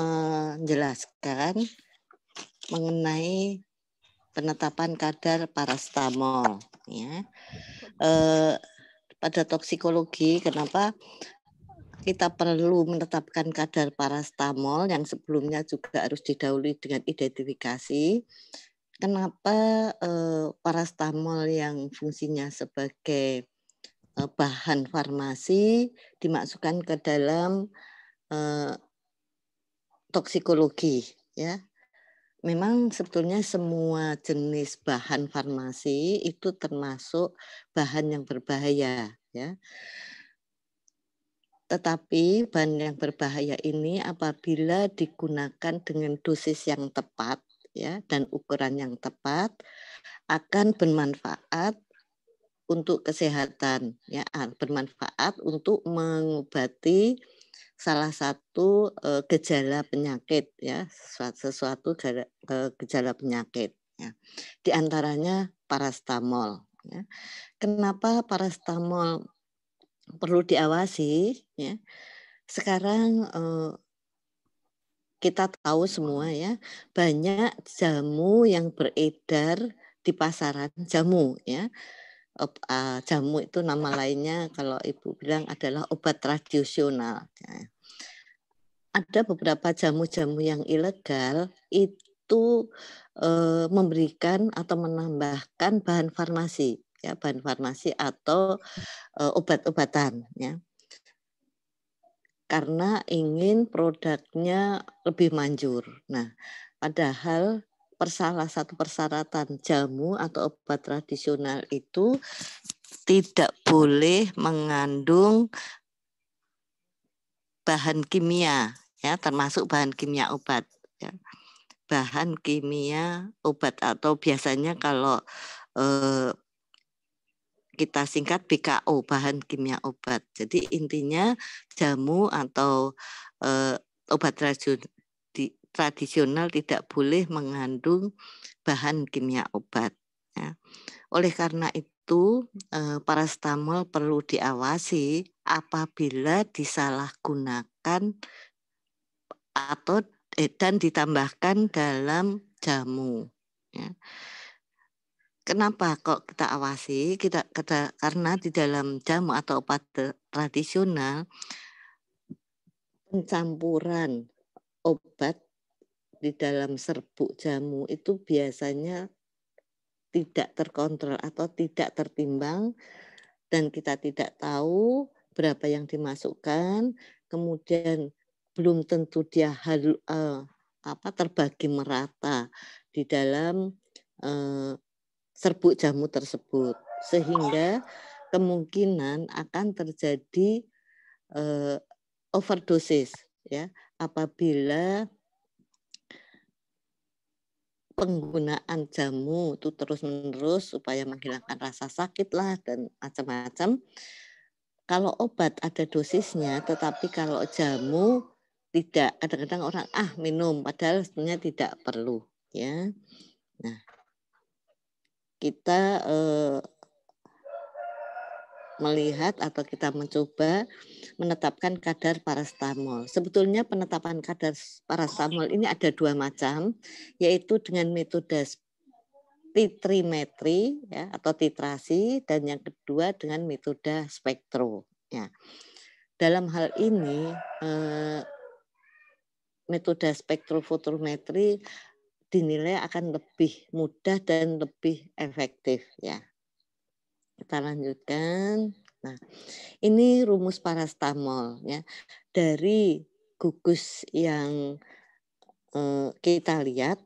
menjelaskan mengenai penetapan kadar parastamol ya. Eh, pada toksikologi kenapa kita perlu menetapkan kadar parastamol yang sebelumnya juga harus didahului dengan identifikasi. Kenapa eh, parastamol yang fungsinya sebagai eh, bahan farmasi dimasukkan ke dalam eh, toksikologi ya. Memang sebetulnya semua jenis bahan farmasi itu termasuk bahan yang berbahaya ya. Tetapi bahan yang berbahaya ini apabila digunakan dengan dosis yang tepat ya dan ukuran yang tepat akan bermanfaat untuk kesehatan ya bermanfaat untuk mengobati salah satu uh, gejala penyakit ya sesuatu gara, uh, gejala penyakit ya. di antaranya parastamol ya. kenapa parastamol perlu diawasi ya sekarang uh, kita tahu semua ya banyak jamu yang beredar di pasaran jamu ya uh, jamu itu nama lainnya kalau ibu bilang adalah obat tradisional. Ya. Ada beberapa jamu-jamu yang ilegal itu uh, memberikan atau menambahkan bahan farmasi, ya bahan farmasi atau uh, obat-obatan, ya karena ingin produknya lebih manjur. Nah, padahal persalah satu persyaratan jamu atau obat tradisional itu tidak boleh mengandung bahan kimia ya termasuk bahan kimia obat ya. bahan kimia obat atau biasanya kalau eh, kita singkat BKO bahan kimia obat jadi intinya jamu atau eh, obat tradisional tidak boleh mengandung bahan kimia obat. Ya. Oleh karena itu, eh, parastamol perlu diawasi apabila disalahgunakan atau eh, dan ditambahkan dalam jamu. Ya. Kenapa kok kita awasi? Kita, kita karena di dalam jamu atau obat tradisional pencampuran obat di dalam serbuk jamu itu biasanya tidak terkontrol atau tidak tertimbang dan kita tidak tahu berapa yang dimasukkan kemudian belum tentu dia hal uh, apa terbagi merata di dalam uh, serbuk jamu tersebut sehingga kemungkinan akan terjadi uh, overdosis ya apabila penggunaan jamu itu terus-menerus supaya menghilangkan rasa sakit lah dan macam-macam. Kalau obat ada dosisnya, tetapi kalau jamu tidak. Kadang-kadang orang ah minum padahal sebenarnya tidak perlu ya. Nah, kita eh, melihat atau kita mencoba menetapkan kadar parastamol. Sebetulnya penetapan kadar parastamol ini ada dua macam, yaitu dengan metode titrimetri ya, atau titrasi dan yang kedua dengan metode spektro. Ya. Dalam hal ini eh, metode spektrofotometri dinilai akan lebih mudah dan lebih efektif ya kita lanjutkan. Nah, ini rumus parastamol ya. Dari gugus yang eh, kita lihat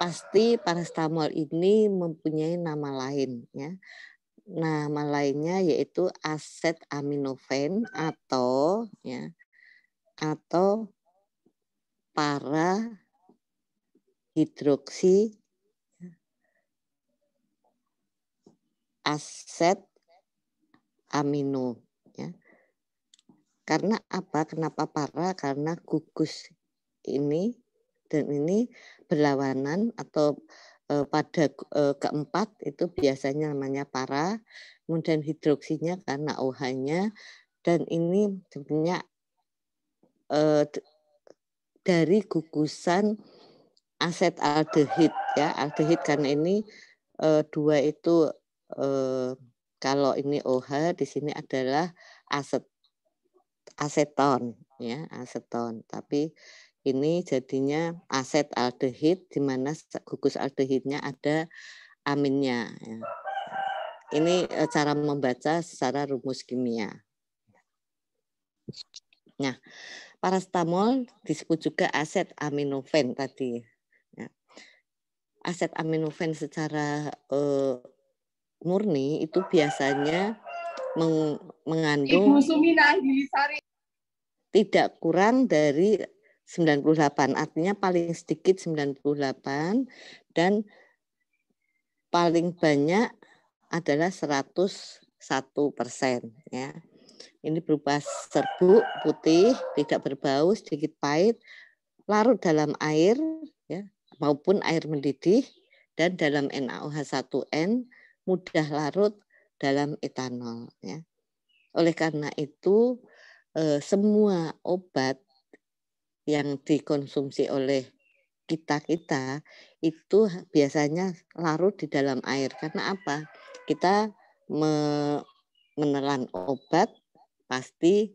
pasti parastamol ini mempunyai nama lain ya. Nama lainnya yaitu aset aminofen atau ya atau para hidroksi aset amino ya. Karena apa? Kenapa para? Karena gugus ini dan ini berlawanan atau e, pada e, keempat itu biasanya namanya para, kemudian hidroksinya karena OH-nya dan ini sebenarnya e, dari gugusan aset aldehid ya aldehid karena ini e, dua itu Eh, kalau ini OH di sini adalah aset aseton ya aseton tapi ini jadinya aset aldehid di mana gugus aldehidnya ada aminnya ya. ini eh, cara membaca secara rumus kimia nah parastamol disebut juga aset aminofen tadi ya. aset aminofen secara eh, murni itu biasanya meng mengandung tidak kurang dari 98 artinya paling sedikit 98 dan paling banyak adalah 101 persen ya ini berupa serbuk putih tidak berbau sedikit pahit larut dalam air ya maupun air mendidih dan dalam NaOH1n mudah larut dalam etanol. Ya. Oleh karena itu, eh, semua obat yang dikonsumsi oleh kita-kita itu biasanya larut di dalam air. Karena apa? Kita menelan obat pasti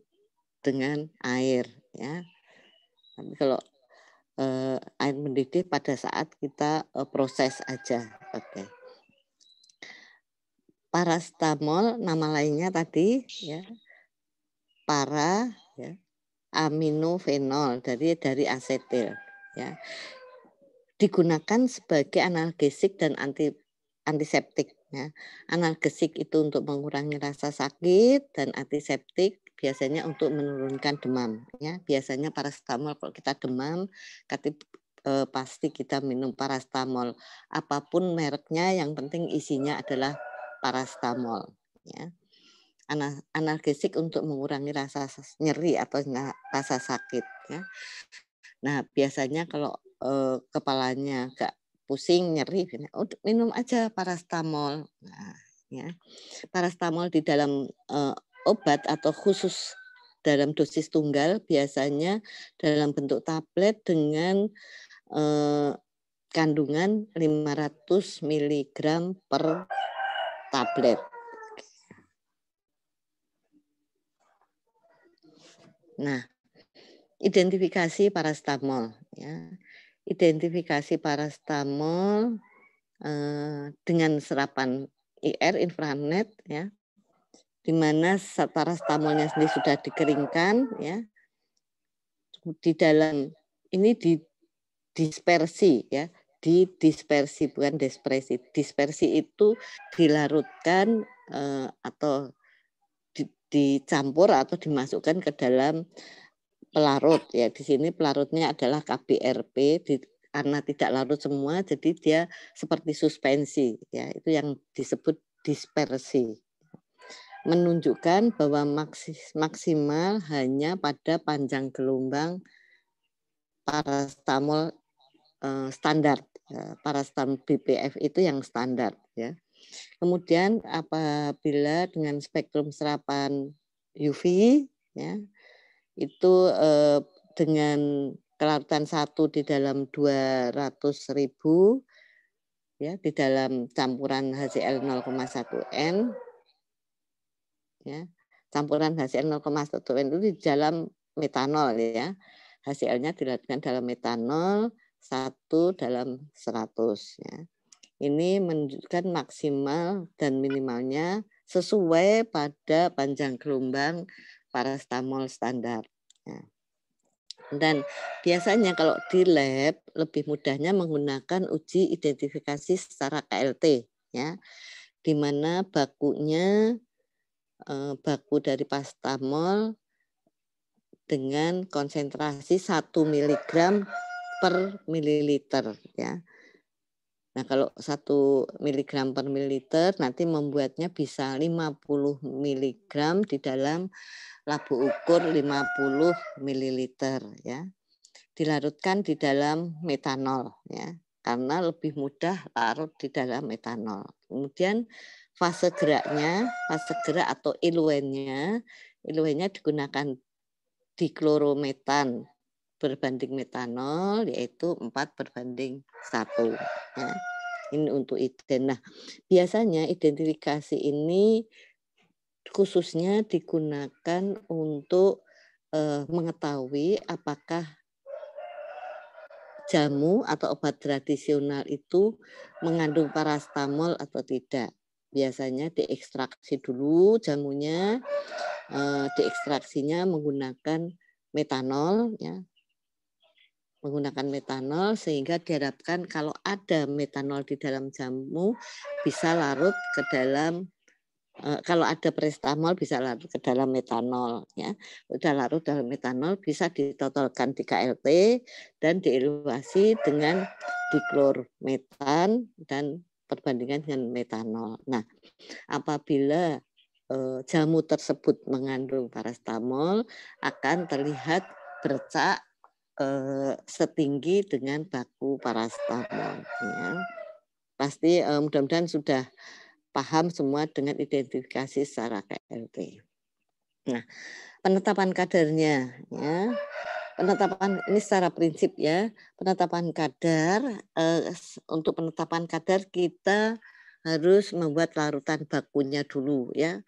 dengan air ya. Tapi kalau eh, air mendidih pada saat kita eh, proses aja. Oke. Okay parastamol nama lainnya tadi ya para ya, aminofenol dari dari asetil ya digunakan sebagai analgesik dan anti antiseptik ya analgesik itu untuk mengurangi rasa sakit dan antiseptik biasanya untuk menurunkan demam ya biasanya paracetamol kalau kita demam kati, e, pasti kita minum paracetamol apapun mereknya yang penting isinya adalah Paracetamol, ya analgesik untuk mengurangi rasa nyeri atau rasa sakit ya nah biasanya kalau eh, kepalanya gak pusing nyeri minum aja paracetamol. nah, ya parastamol di dalam eh, obat atau khusus dalam dosis tunggal biasanya dalam bentuk tablet dengan eh, kandungan 500 mg per tablet. Nah, identifikasi parastamol ya. Identifikasi parastamol eh, dengan serapan IR infrared ya. Di mana parastamolnya sendiri sudah dikeringkan ya. Di dalam ini di dispersi ya di dispersi bukan dispersi. Dispersi itu dilarutkan uh, atau di, dicampur atau dimasukkan ke dalam pelarut ya. Di sini pelarutnya adalah KBRP di karena tidak larut semua jadi dia seperti suspensi ya itu yang disebut dispersi menunjukkan bahwa maksis, maksimal hanya pada panjang gelombang paracetamol eh, standar Eh, parastam BPF itu yang standar ya. Kemudian apabila dengan spektrum serapan UV ya itu eh, dengan kelarutan satu di dalam ratus ribu ya di dalam campuran HCl 0,1 n ya campuran HCl 0,1 n itu di dalam metanol ya HCl-nya dilakukan dalam metanol satu dalam 100 ya. Ini menunjukkan maksimal dan minimalnya sesuai pada panjang gelombang stamol standar. Ya. Dan biasanya kalau di lab lebih mudahnya menggunakan uji identifikasi secara KLT ya. Di mana bakunya eh, baku dari pastamol dengan konsentrasi 1 mg per mililiter ya. Nah, kalau 1 miligram per mililiter nanti membuatnya bisa 50 miligram di dalam labu ukur 50 mililiter ya. Dilarutkan di dalam metanol ya. Karena lebih mudah larut di dalam metanol. Kemudian fase geraknya, fase gerak atau eluennya, eluennya digunakan klorometan berbanding metanol yaitu 4 berbanding 1. Ya. Nah, ini untuk iden. Nah, biasanya identifikasi ini khususnya digunakan untuk eh, mengetahui apakah jamu atau obat tradisional itu mengandung parastamol atau tidak. Biasanya diekstraksi dulu jamunya, eh, diekstraksinya menggunakan metanol, ya, menggunakan metanol sehingga diharapkan kalau ada metanol di dalam jamu bisa larut ke dalam eh, kalau ada prestamol bisa larut ke dalam metanol ya udah larut dalam metanol bisa ditotalkan di KLT dan dieluasi dengan metan dan perbandingan dengan metanol nah apabila eh, jamu tersebut mengandung paracetamol akan terlihat bercak eh, setinggi dengan baku parastamol, Ya. Pasti eh, mudah-mudahan sudah paham semua dengan identifikasi secara KLP. Nah, penetapan kadarnya, ya. penetapan ini secara prinsip ya, penetapan kadar eh, untuk penetapan kadar kita harus membuat larutan bakunya dulu ya.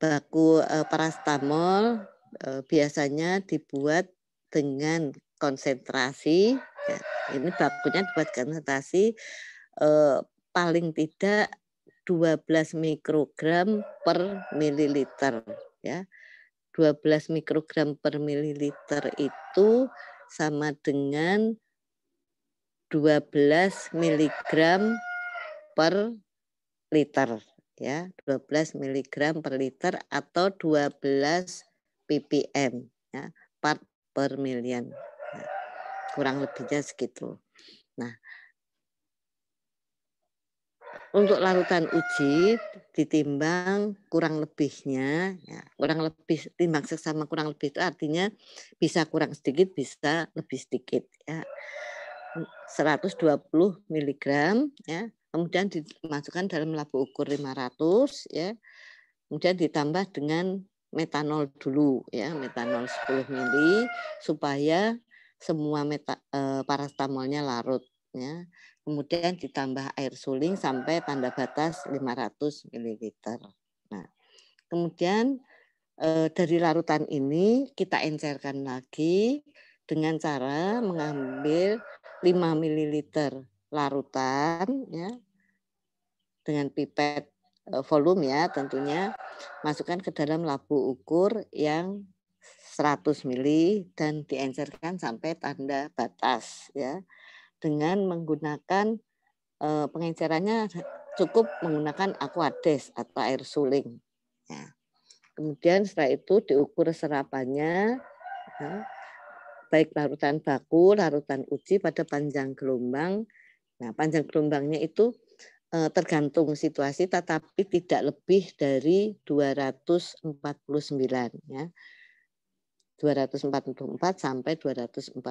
Baku eh, parastamol eh, biasanya dibuat dengan konsentrasi ya, ini bakunya buat konsentrasi eh, paling tidak 12 mikrogram per mililiter ya 12 mikrogram per mililiter itu sama dengan 12 miligram per liter ya 12 miligram per liter atau 12 ppm ya per million. Nah, kurang lebihnya segitu. Nah, untuk larutan uji ditimbang kurang lebihnya ya, kurang lebih timbang sesama kurang lebih itu artinya bisa kurang sedikit bisa lebih sedikit ya 120 mg ya kemudian dimasukkan dalam labu ukur 500 ya kemudian ditambah dengan metanol dulu ya, metanol 10 mili supaya semua meta, e, paracetamolnya larut ya. Kemudian ditambah air suling sampai tanda batas 500 ml. Nah, kemudian e, dari larutan ini kita encerkan lagi dengan cara mengambil 5 ml larutan ya dengan pipet E, volume ya tentunya masukkan ke dalam labu ukur yang 100 mili dan diencerkan sampai tanda batas ya dengan menggunakan e, pengencerannya cukup menggunakan aquades atau air suling ya. kemudian setelah itu diukur serapannya ya, baik larutan baku larutan uji pada panjang gelombang nah panjang gelombangnya itu Eh, tergantung situasi tetapi tidak lebih dari 249 ya. 244 sampai 249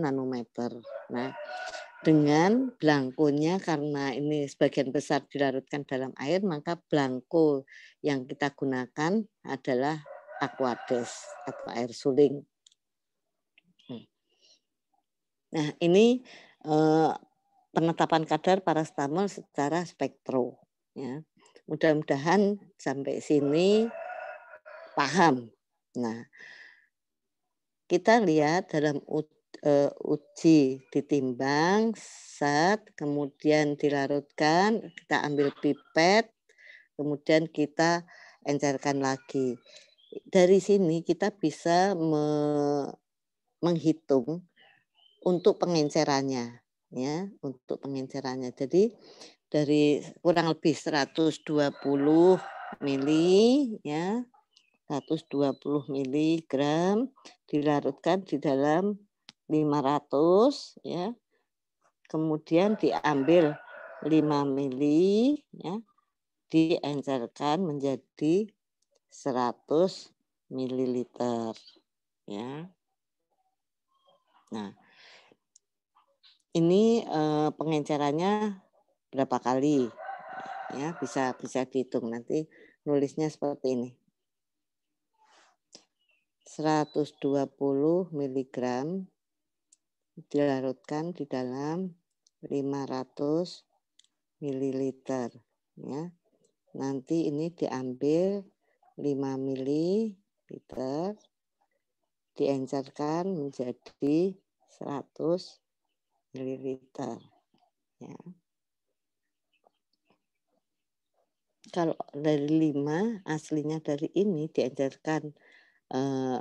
nanometer. Nah, dengan blangkonya karena ini sebagian besar dilarutkan dalam air, maka blangko yang kita gunakan adalah aquades atau air suling. Nah, ini eh, penetapan kadar parastamol secara spektro. Ya. Mudah-mudahan sampai sini paham. Nah, kita lihat dalam e, uji ditimbang saat kemudian dilarutkan, kita ambil pipet, kemudian kita encerkan lagi. Dari sini kita bisa me menghitung untuk pengencerannya ya untuk pengencerannya. Jadi dari kurang lebih 120 mili ya 120 miligram dilarutkan di dalam 500 ya. Kemudian diambil 5 mili ya diencerkan menjadi 100 ml ya. Nah, ini uh, eh, pengencerannya berapa kali ya bisa bisa dihitung nanti nulisnya seperti ini 120 mg dilarutkan di dalam 500 ml ya nanti ini diambil 5 ml diencerkan menjadi 100 ml mililiter. Ya. Kalau dari lima aslinya dari ini diajarkan eh,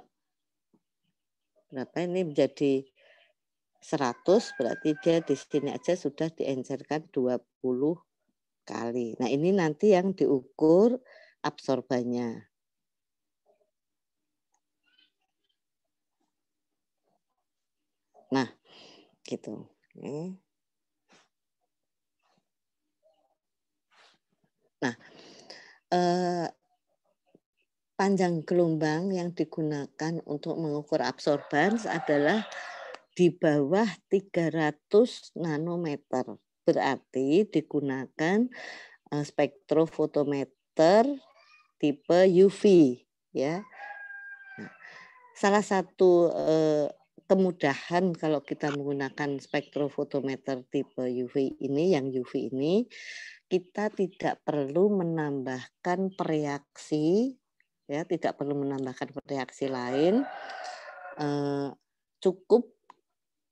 berapa ini menjadi 100 berarti dia di sini aja sudah diencerkan 20 kali. Nah, ini nanti yang diukur absorbannya. Nah, gitu. Hmm. Nah, eh, panjang gelombang yang digunakan untuk mengukur absorbans adalah di bawah 300 nanometer. Berarti digunakan eh, spektrofotometer tipe UV ya. Nah, salah satu eh, kemudahan kalau kita menggunakan spektrofotometer tipe UV ini, yang UV ini, kita tidak perlu menambahkan pereaksi, ya tidak perlu menambahkan pereaksi lain, eh, cukup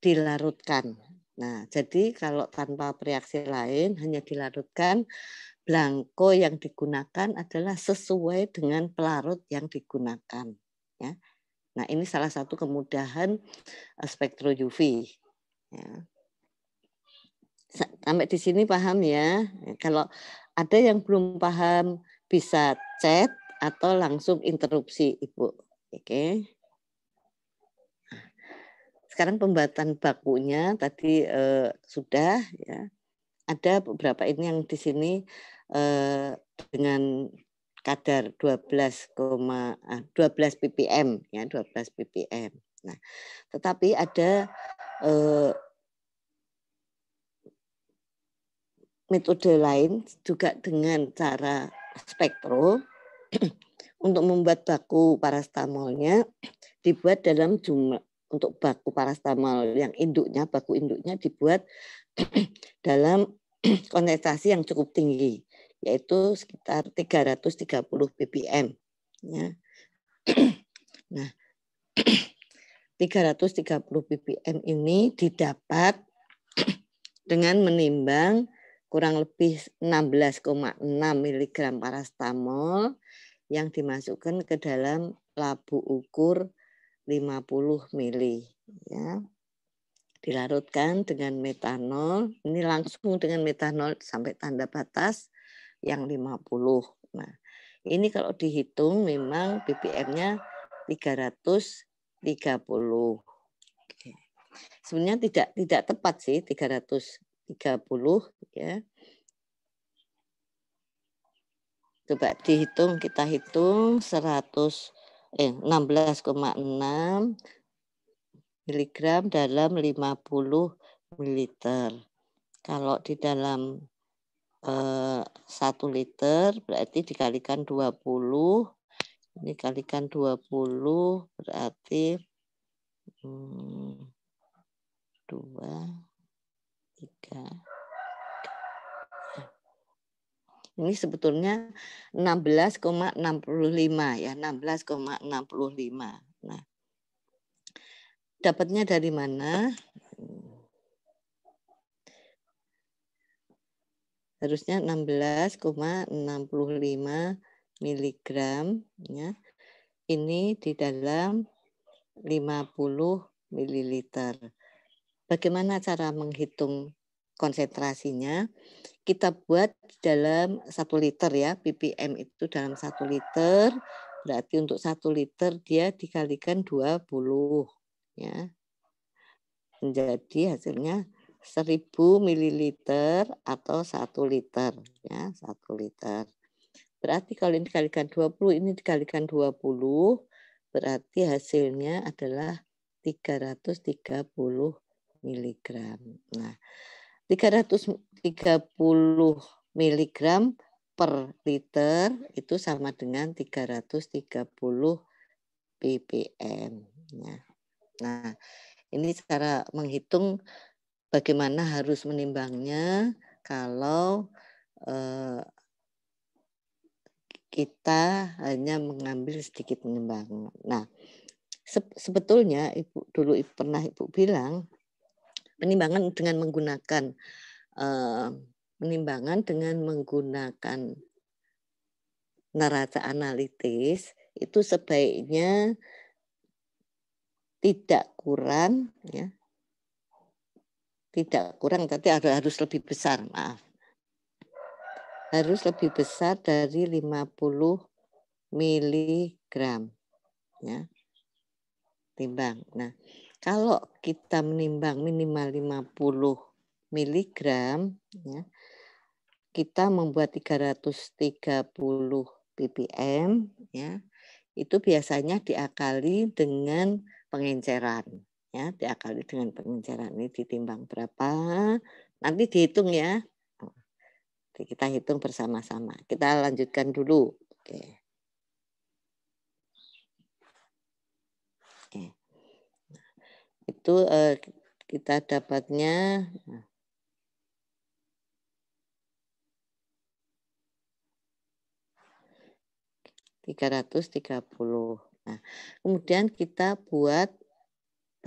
dilarutkan. Nah, jadi kalau tanpa pereaksi lain hanya dilarutkan, blanko yang digunakan adalah sesuai dengan pelarut yang digunakan. Ya, Nah, ini salah satu kemudahan eh, spektro UV. Ya. Sampai di sini paham ya? ya. Kalau ada yang belum paham bisa chat atau langsung interupsi Ibu. Oke. Sekarang pembuatan bakunya tadi eh, sudah ya. Ada beberapa ini yang di sini eh, dengan kadar 12, 12 eh, ppm ya 12 ppm. Nah, tetapi ada eh, metode lain juga dengan cara spektro untuk membuat baku parastamolnya dibuat dalam jumlah untuk baku parastamol yang induknya baku induknya dibuat dalam konsentrasi yang cukup tinggi yaitu sekitar 330 ppm ya. Nah, 330 ppm ini didapat dengan menimbang kurang lebih 16,6 mg parastamol yang dimasukkan ke dalam labu ukur 50 ml ya. Dilarutkan dengan metanol, ini langsung dengan metanol sampai tanda batas yang 50. Nah, ini kalau dihitung memang BBM-nya 330. Oke. Sebenarnya tidak tidak tepat sih 330 ya. Coba dihitung, kita hitung 100 eh 16,6 miligram dalam 50 ml. Kalau di dalam 1 eh, liter berarti dikalikan 20 ini kalikan 20 berarti hmm, 2 3 ini sebetulnya 16,65 ya 16,65 nah dapatnya dari mana harusnya 16,65 miligram ya. Ini di dalam 50 ml. Bagaimana cara menghitung konsentrasinya? Kita buat dalam 1 liter ya, ppm itu dalam 1 liter. Berarti untuk 1 liter dia dikalikan 20 ya. Menjadi hasilnya 1000 ml atau 1 liter ya, 1 liter. Berarti kalau ini dikalikan 20, ini dikalikan 20, berarti hasilnya adalah 330 mg. Nah, 330 mg per liter itu sama dengan 330 ppm. Ya. Nah, ini cara menghitung bagaimana harus menimbangnya kalau eh, kita hanya mengambil sedikit menimbang. Nah, sebetulnya ibu dulu ibu, pernah ibu bilang penimbangan dengan menggunakan eh, penimbangan dengan menggunakan neraca analitis itu sebaiknya tidak kurang ya tidak kurang tapi harus lebih besar maaf harus lebih besar dari 50 miligram ya timbang nah kalau kita menimbang minimal 50 miligram ya kita membuat 330 ppm ya itu biasanya diakali dengan pengenceran ya diakali dengan pengejaran ini ditimbang berapa nanti dihitung ya oh, Jadi kita hitung bersama-sama kita lanjutkan dulu oke oke nah, itu eh, kita dapatnya nah. tiga ratus tiga puluh. Nah, kemudian kita buat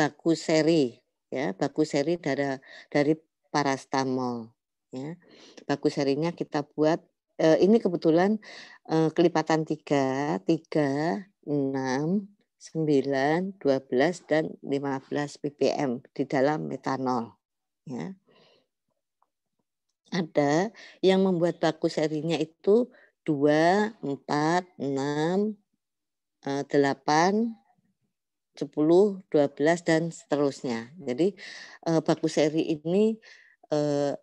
baku seri ya baku seri dari dari parastamol ya baku serinya kita buat eh, ini kebetulan eh, kelipatan tiga tiga enam sembilan dua belas dan lima belas ppm di dalam metanol ya ada yang membuat baku serinya itu dua empat enam eh, delapan 10, 12 dan seterusnya. Jadi eh, baku seri ini eh,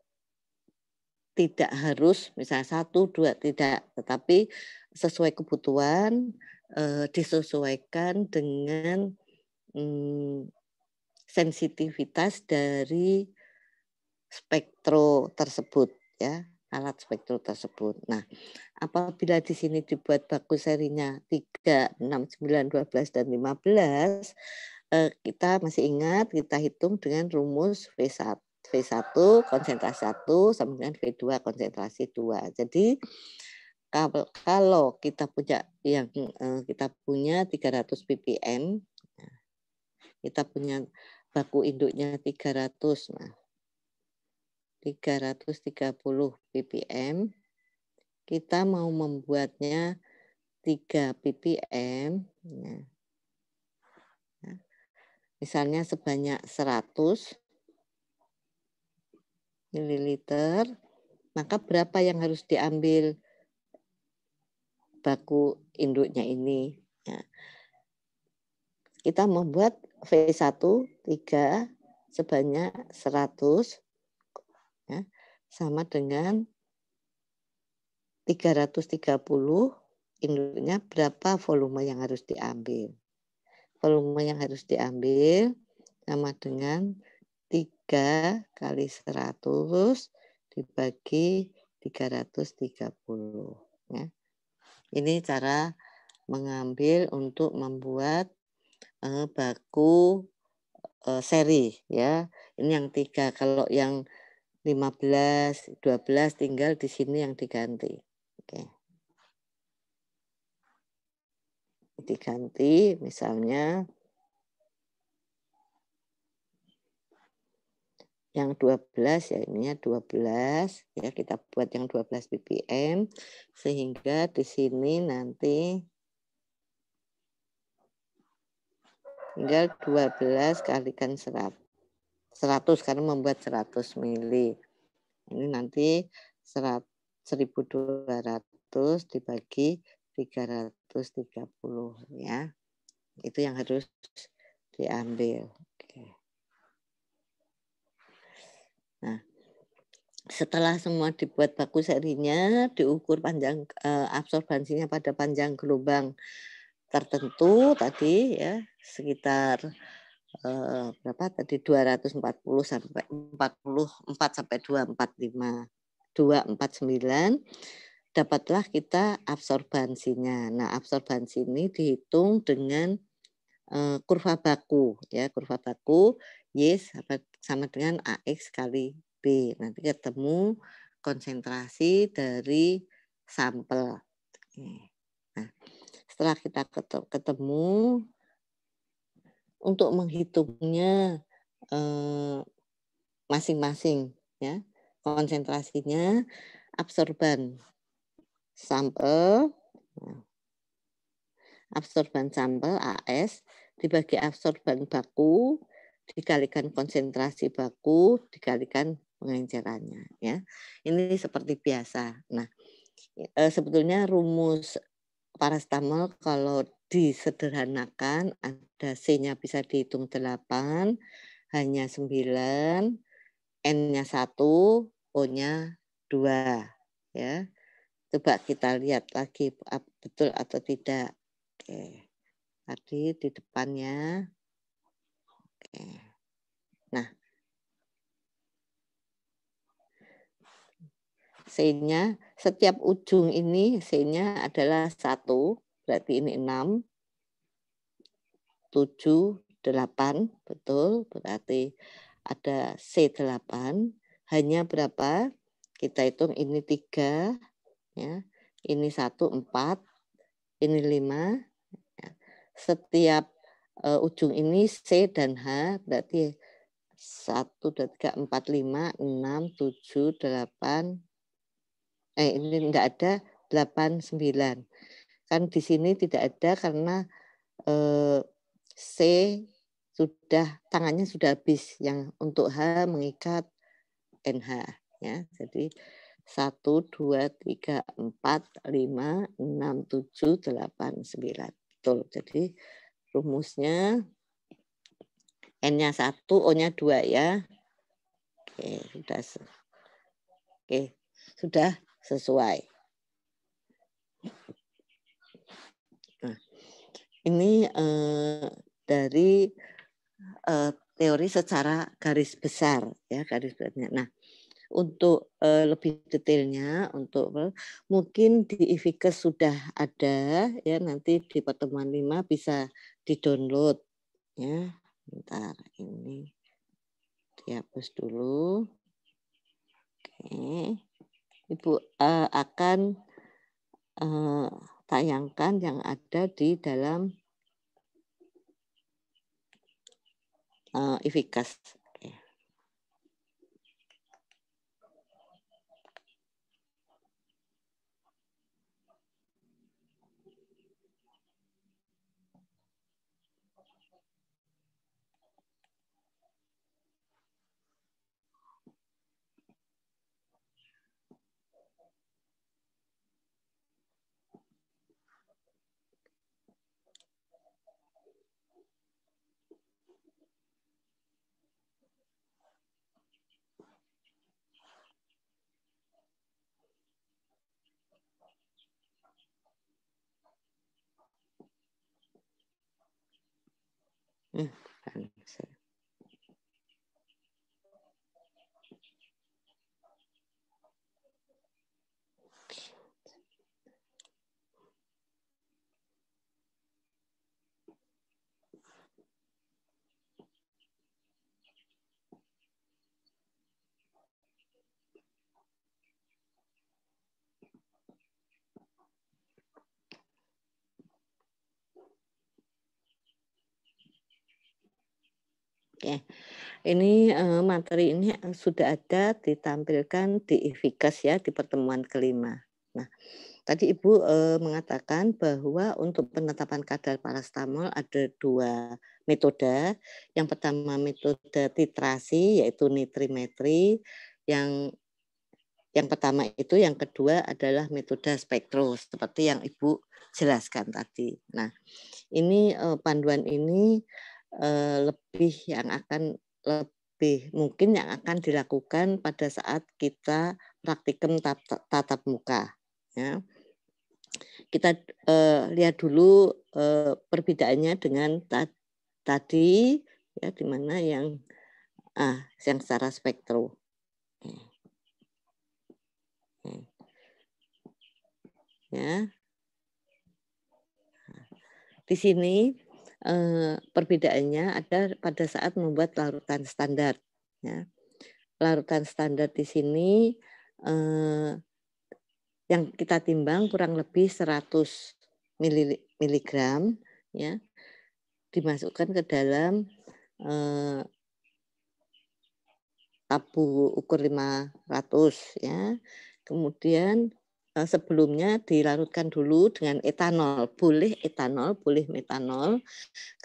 tidak harus misalnya satu dua tidak, tetapi sesuai kebutuhan eh, disesuaikan dengan hmm, sensitivitas dari spektro tersebut ya alat spektro tersebut. Nah, apabila di sini dibuat baku serinya 3, 6, 9, 12, dan 15, eh, kita masih ingat kita hitung dengan rumus V1. V1 konsentrasi 1 sama dengan V2 konsentrasi 2. Jadi kalau, kita punya yang eh, kita punya 300 ppm, nah, kita punya baku induknya 300. Nah, 330 ppm. Kita mau membuatnya 3 ppm. Nah. Misalnya sebanyak 100 ml. maka berapa yang harus diambil baku induknya ini? Ya. Kita membuat V1 3 sebanyak 100 ya, sama dengan 330 induknya berapa volume yang harus diambil. Volume yang harus diambil sama dengan 3 kali 100 dibagi 330. Ya. Ini cara mengambil untuk membuat uh, baku uh, seri ya. Ini yang tiga. Kalau yang 15, 12 tinggal di sini yang diganti. Oke. Diganti misalnya yang 12 ya ini 12 ya kita buat yang 12 ppm sehingga di sini nanti tinggal 12 kalikan 100 100 karena membuat 100 mili. Ini nanti 1200 dibagi 330 ya. Itu yang harus diambil. Oke. Nah, setelah semua dibuat baku serinya, diukur panjang eh, absorbansinya pada panjang gelombang tertentu tadi ya, sekitar berapa tadi 240 sampai 44 sampai 245 249 dapatlah kita absorbansinya. Nah, absorbansi ini dihitung dengan eh, kurva baku ya, kurva baku Y sama, sama dengan AX kali B. Nanti ketemu konsentrasi dari sampel. Nah, setelah kita ketemu untuk menghitungnya eh, masing-masing eh, ya konsentrasinya absorban sampel nah. absorban sampel AS dibagi absorban baku dikalikan konsentrasi baku dikalikan pengencerannya ya ini seperti biasa nah eh, sebetulnya rumus Paracetamol kalau disederhanakan ada C-nya bisa dihitung 8, hanya 9, N-nya 1, O-nya 2 ya. Coba kita lihat lagi betul atau tidak. Oke. Tadi di depannya. Oke. Nah. C-nya setiap ujung ini C-nya adalah satu berarti ini 6, 7, 8, betul, berarti ada C8, hanya berapa? Kita hitung ini 3, ya. ini 1, 4, ini 5. Ya. Setiap uh, ujung ini C dan H, berarti 1, 2, 3, 4, 5, 6, 7, 8, eh ini enggak ada 89. Kan di sini tidak ada karena eh, C sudah tangannya sudah habis yang untuk H mengikat NH ya. Jadi 1 2 3 4 5 6 7 8 9. Betul. Jadi rumusnya N-nya 1, O-nya 2 ya. Oke, sudah. Oke, sudah sesuai. Nah, ini eh, dari eh, teori secara garis besar ya garis besarnya. Nah, untuk uh, lebih detailnya untuk eh, mungkin di IVIKES sudah ada ya nanti di pertemuan 5 bisa di ya. Bentar ini dihapus dulu. Oke. Ibu uh, akan uh, tayangkan yang ada di dalam uh, and so ya. Ini uh, materi ini eh, sudah ada ditampilkan di efikas ya di pertemuan kelima. Nah, tadi Ibu uh, mengatakan bahwa untuk penetapan kadar parastamol ada dua metode. Yang pertama metode titrasi yaitu nitrimetri yang yang pertama itu, yang kedua adalah metode spektro seperti yang Ibu jelaskan tadi. Nah, ini panduan ini Eh, lebih yang akan lebih mungkin yang akan dilakukan pada saat kita praktikum tatap, tatap muka. Ya. Kita uh, lihat dulu uh, perbedaannya dengan ta tadi ya di mana yang ah yang secara spektrum Ya. Di sini Eh, perbedaannya ada pada saat membuat larutan standar. Ya. Larutan standar di sini eh, yang kita timbang kurang lebih 100 mg ya, dimasukkan ke dalam eh, tabu ukur 500 ya. Kemudian Eh, sebelumnya dilarutkan dulu dengan etanol. Boleh etanol, boleh metanol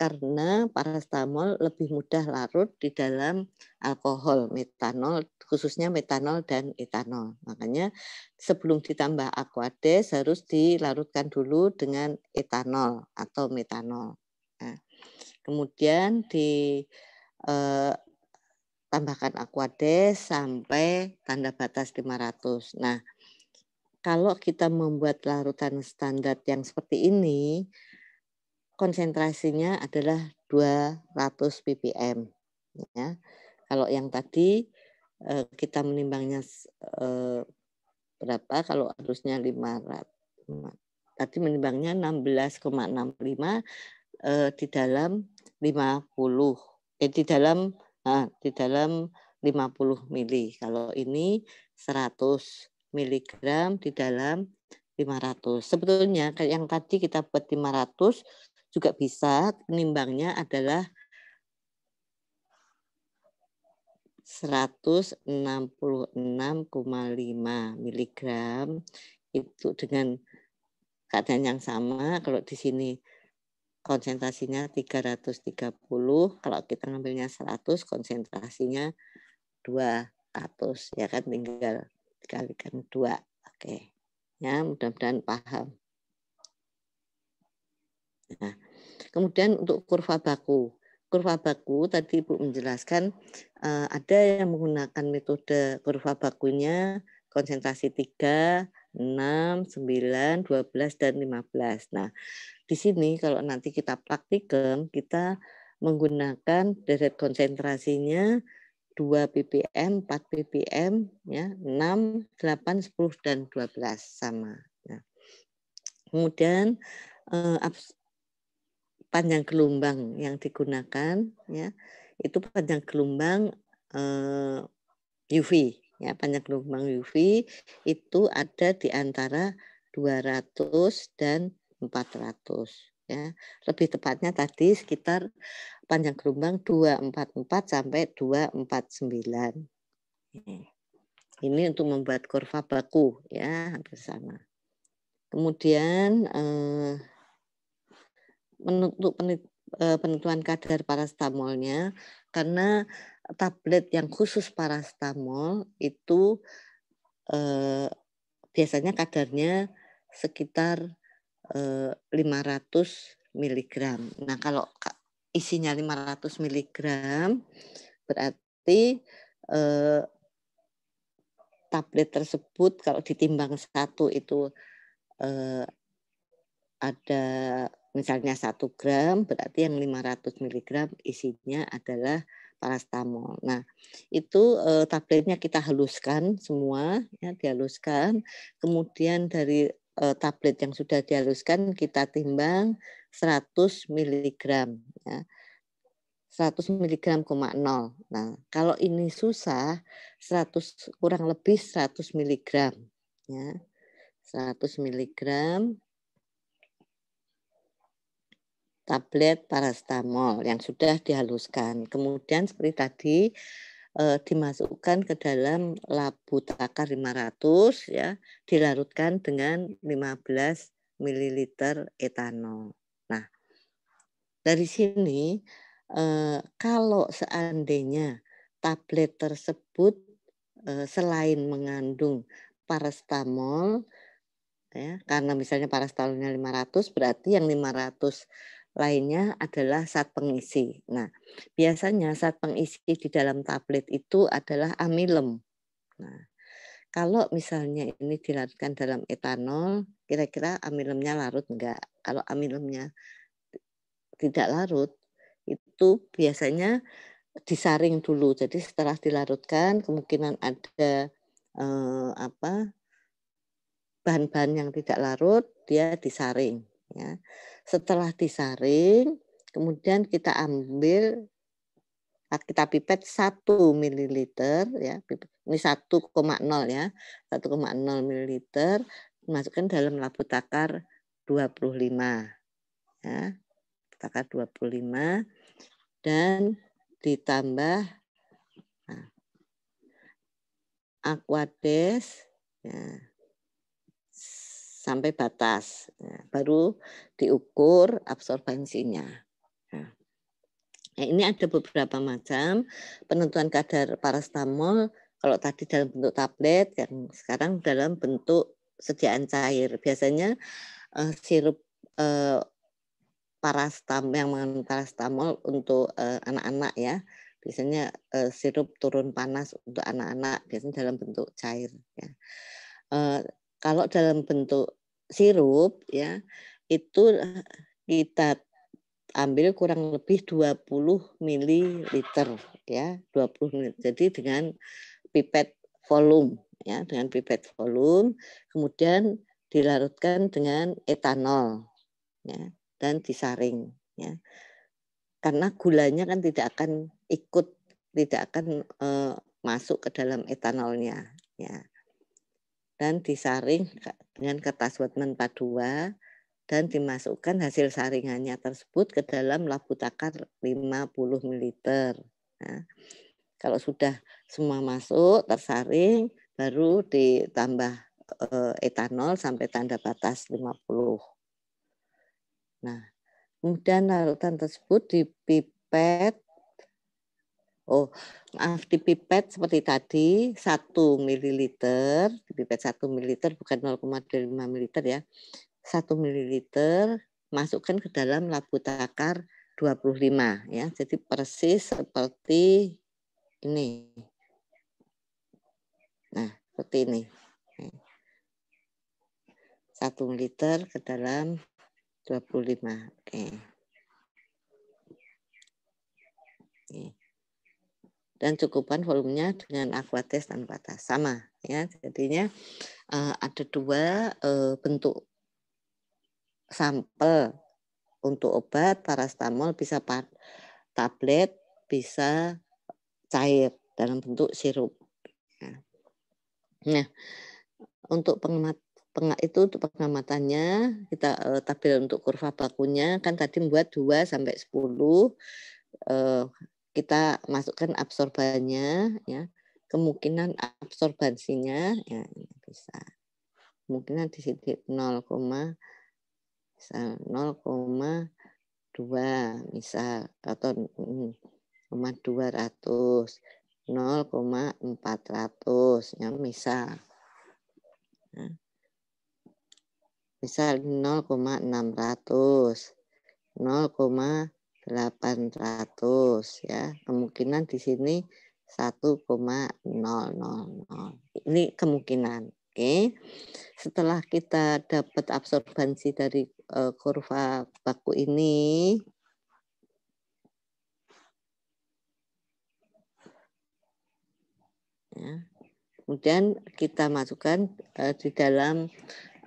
karena paracetamol lebih mudah larut di dalam alkohol, metanol khususnya metanol dan etanol. Makanya sebelum ditambah aquades harus dilarutkan dulu dengan etanol atau metanol. Nah, kemudian di eh, tambahkan aquades sampai tanda batas 500. Nah, kalau kita membuat larutan standar yang seperti ini, konsentrasinya adalah 200 ppm. Ya. Kalau yang tadi eh, kita menimbangnya eh, berapa? Kalau harusnya 500. Tadi menimbangnya 16,65 di dalam 50. Eh, di dalam nah, di dalam 50 ah, mili. Kalau ini 100 miligram di dalam 500. Sebetulnya yang tadi kita buat 500 juga bisa nimbangnya adalah 166,5 miligram itu dengan keadaan yang sama kalau di sini konsentrasinya 330 kalau kita ngambilnya 100 konsentrasinya 200 ya kan tinggal dikalikan dua. Oke. Ya, mudah-mudahan paham. Nah, kemudian untuk kurva baku. Kurva baku tadi Ibu menjelaskan eh, ada yang menggunakan metode kurva bakunya konsentrasi 3, 6, 9, 12, dan 15. Nah, di sini kalau nanti kita praktikum, kita menggunakan deret konsentrasinya 2 ppm, 4 ppm, ya, 6, 8, 10 dan 12 sama. Nah. Kemudian eh, panjang gelombang yang digunakan ya itu panjang gelombang eh, UV ya panjang gelombang UV itu ada di antara 200 dan 400 ya lebih tepatnya tadi sekitar panjang gelombang 244 sampai 249 ini untuk membuat kurva baku ya hampir sama kemudian eh, eh penentuan kadar parastamolnya karena tablet yang khusus parastamol itu eh, biasanya kadarnya sekitar 500 eh, mg. Nah, kalau isinya 500 mg berarti eh, tablet tersebut kalau ditimbang satu itu eh, ada misalnya satu gram berarti yang 500 mg isinya adalah parastamol. Nah itu eh, tabletnya kita haluskan semua ya dihaluskan kemudian dari eh, tablet yang sudah dihaluskan kita timbang 100 mg ya. 100 mg, Nah, kalau ini susah 100 kurang lebih 100 mg ya. 100 mg tablet paracetamol yang sudah dihaluskan. Kemudian seperti tadi e, dimasukkan ke dalam labu takar 500 ya, dilarutkan dengan 15 ml etanol. Nah, dari sini e, kalau seandainya tablet tersebut e, selain mengandung paracetamol ya, karena misalnya parastamolnya 500 berarti yang 500 lainnya adalah zat pengisi. Nah, biasanya zat pengisi di dalam tablet itu adalah amilem. Nah, kalau misalnya ini dilarutkan dalam etanol, kira-kira amilemnya larut enggak? Kalau amilemnya tidak larut, itu biasanya disaring dulu. Jadi setelah dilarutkan, kemungkinan ada eh, apa bahan-bahan yang tidak larut, dia disaring Ya. Setelah disaring, kemudian kita ambil ah, kita pipet 1 ml ya ini 1,0 ya 1,0 ml masukkan dalam labu takar 25 ya takar 25 dan ditambah nah, aquades ya sampai batas. Nah, baru diukur absorbansinya. Nah, nah, ini ada beberapa macam penentuan kadar paracetamol. Kalau tadi dalam bentuk tablet, yang sekarang dalam bentuk sediaan cair. Biasanya uh, sirup uh, parastam yang mengandung paracetamol untuk eh, anak-anak uh, ya. Biasanya uh, sirup turun panas untuk anak-anak biasanya dalam bentuk cair ya. Uh, kalau dalam bentuk sirup ya itu eh, kita ambil kurang lebih 20 ml ya 20 ml jadi dengan pipet volume ya dengan pipet volume kemudian dilarutkan dengan etanol ya dan disaring ya karena gulanya kan tidak akan ikut tidak akan e, masuk ke dalam etanolnya ya dan disaring dengan kertas Watman Padua dan dimasukkan hasil saringannya tersebut ke dalam labu takar 50 ml. Nah, kalau sudah semua masuk tersaring baru ditambah eh, etanol sampai tanda batas 50. Nah, kemudian larutan tersebut dipipet Oh, maaf ah, di pipet seperti tadi 1 ml, di pipet 1 ml bukan 0,5 ml ya. 1 ml masukkan ke dalam labu takar 25 ya. Jadi persis seperti ini. Nah, seperti ini. 1 ml ke dalam 25. Oke. Okay. dan cukupan volumenya dengan aquates tanpa tas sama ya jadinya uh, ada dua uh, bentuk sampel untuk obat paracetamol bisa tablet bisa cair dalam bentuk sirup ya. nah untuk pengamat itu untuk pengamatannya kita uh, tabel untuk kurva bakunya kan tadi membuat 2 sampai 10 uh, kita masukkan absorbannya ya kemungkinan absorbansinya ya bisa kemungkinan di sini 0, misal 0,2 misal atau 0,200, hmm, 0,400 ya misal ya. misal 0,600 0, 800 ya. Kemungkinan di sini 1,000. Ini kemungkinan. Oke. Setelah kita dapat absorbansi dari eh, kurva baku ini ya. Kemudian kita masukkan eh, di dalam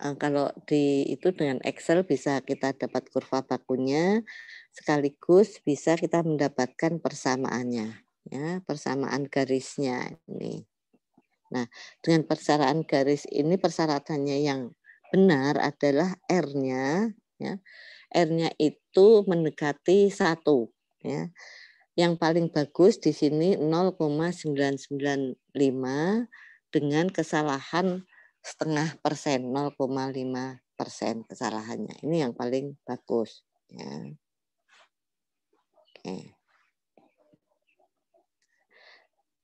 eh, kalau di itu dengan Excel bisa kita dapat kurva bakunya sekaligus bisa kita mendapatkan persamaannya ya persamaan garisnya ini nah dengan persamaan garis ini persyaratannya yang benar adalah r-nya ya r-nya itu mendekati satu ya yang paling bagus di sini 0,995 dengan kesalahan setengah persen 0,5 persen kesalahannya ini yang paling bagus ya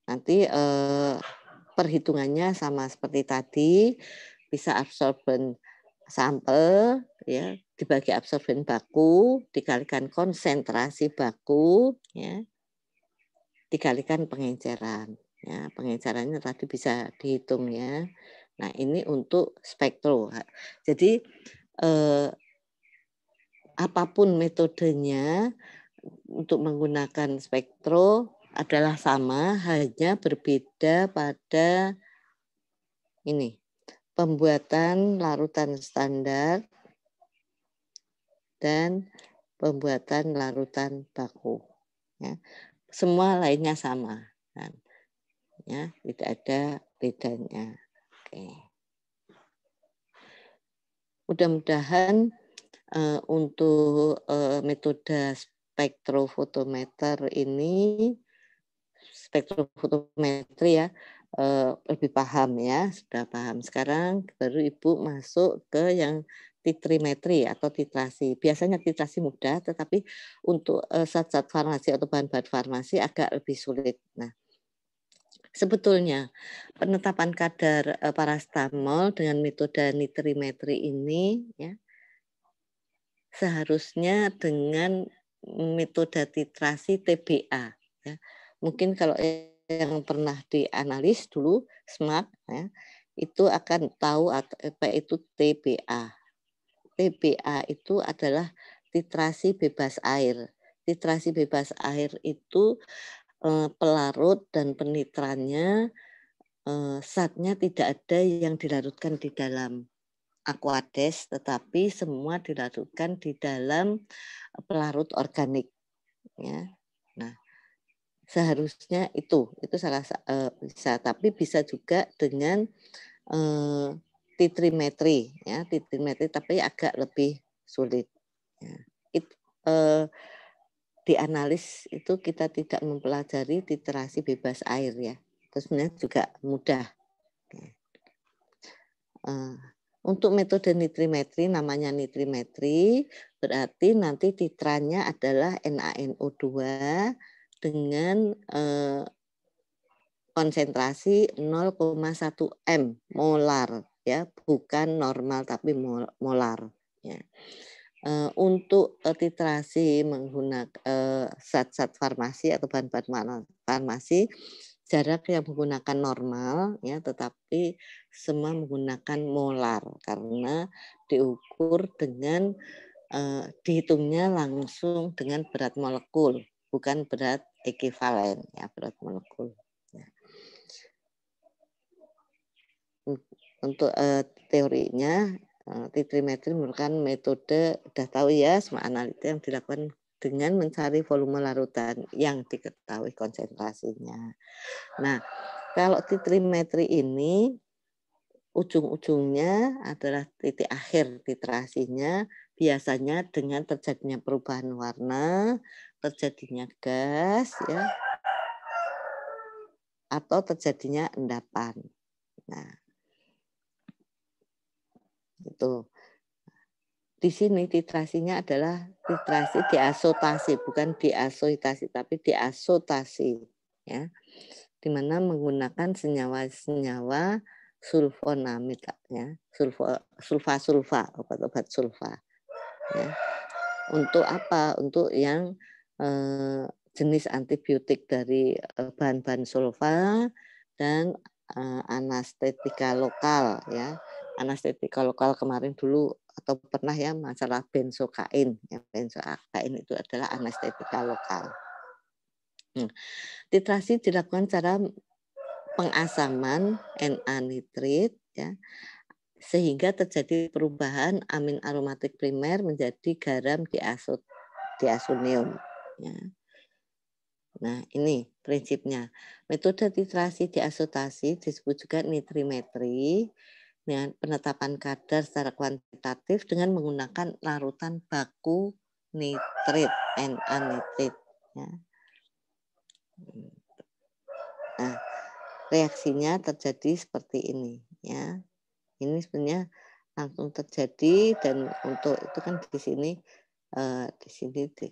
Nanti eh, perhitungannya sama seperti tadi, bisa absorben sampel ya dibagi absorben baku dikalikan konsentrasi baku ya dikalikan pengenceran ya pengencerannya tadi bisa dihitung ya nah ini untuk spektro jadi eh, apapun metodenya untuk menggunakan spektro adalah sama, hanya berbeda pada ini pembuatan larutan standar dan pembuatan larutan baku. Ya. Semua lainnya sama, kan? ya tidak ada bedanya. Oke. Mudah-mudahan uh, untuk uh, metode spektrofotometer ini spektrofotometri ya eh, lebih paham ya sudah paham sekarang baru ibu masuk ke yang titrimetri atau titrasi biasanya titrasi mudah tetapi untuk saat eh, zat-zat farmasi atau bahan-bahan farmasi agak lebih sulit nah Sebetulnya penetapan kadar eh, parastamol dengan metode nitrimetri ini ya, seharusnya dengan metode titrasi TBA. Ya. Mungkin kalau yang pernah dianalis dulu SMART ya, itu akan tahu apa itu TBA. TBA itu adalah titrasi bebas air. Titrasi bebas air itu eh, pelarut dan penitrannya eh, saatnya tidak ada yang dilarutkan di dalam aquades, tetapi semua dilakukan di dalam e, pelarut organik. Ya. Nah, seharusnya itu, itu salah uh, bisa, tapi bisa juga dengan uh, titrimetri, ya, titrimetri, tapi agak lebih sulit. Ya. It, uh, di analis itu kita tidak mempelajari titrasi bebas air ya. Terusnya juga mudah. Uh, untuk metode nitrimetri namanya nitrimetri berarti nanti titranya adalah NaNO2 dengan eh, konsentrasi 0,1 m molar ya bukan normal tapi molar ya. Eh, untuk eh, titrasi menggunakan uh, zat-zat farmasi atau bahan-bahan farmasi jarak yang menggunakan normal ya tetapi semua menggunakan molar karena diukur dengan eh, dihitungnya langsung dengan berat molekul bukan berat ekivalen ya berat molekul ya. Mmm, untuk eh, teorinya Titrimetri eh, merupakan metode, sudah tahu ya, semua analitik yang dilakukan dengan mencari volume larutan yang diketahui konsentrasinya. Nah, kalau titrimetri ini ujung-ujungnya adalah titik akhir titrasinya biasanya dengan terjadinya perubahan warna, terjadinya gas ya atau terjadinya endapan. Nah, itu di sini titrasinya adalah titrasi diasotasi bukan diasoitasi tapi diasotasi ya di mana menggunakan senyawa-senyawa sulfonamid ya sulfa sulfa sulfa obat-obat sulfa ya untuk apa untuk yang eh, jenis antibiotik dari eh, bahan-bahan sulfa dan eh, anestetika lokal ya anestetika lokal kemarin dulu atau pernah ya masalah benzokain. Ya, benzokain itu adalah anestetika lokal. Hmm. Titrasi dilakukan cara pengasaman NA nitrit ya sehingga terjadi perubahan amin aromatik primer menjadi garam diasut diasunium. ya. Nah, ini prinsipnya. Metode titrasi diasotasi disebut juga nitrimetri dengan penetapan kadar secara kuantitatif dengan menggunakan larutan baku nitrit Na nitrit ya. Nah, reaksinya terjadi seperti ini ya. Ini sebenarnya langsung terjadi dan untuk itu kan di sini uh, di sini di,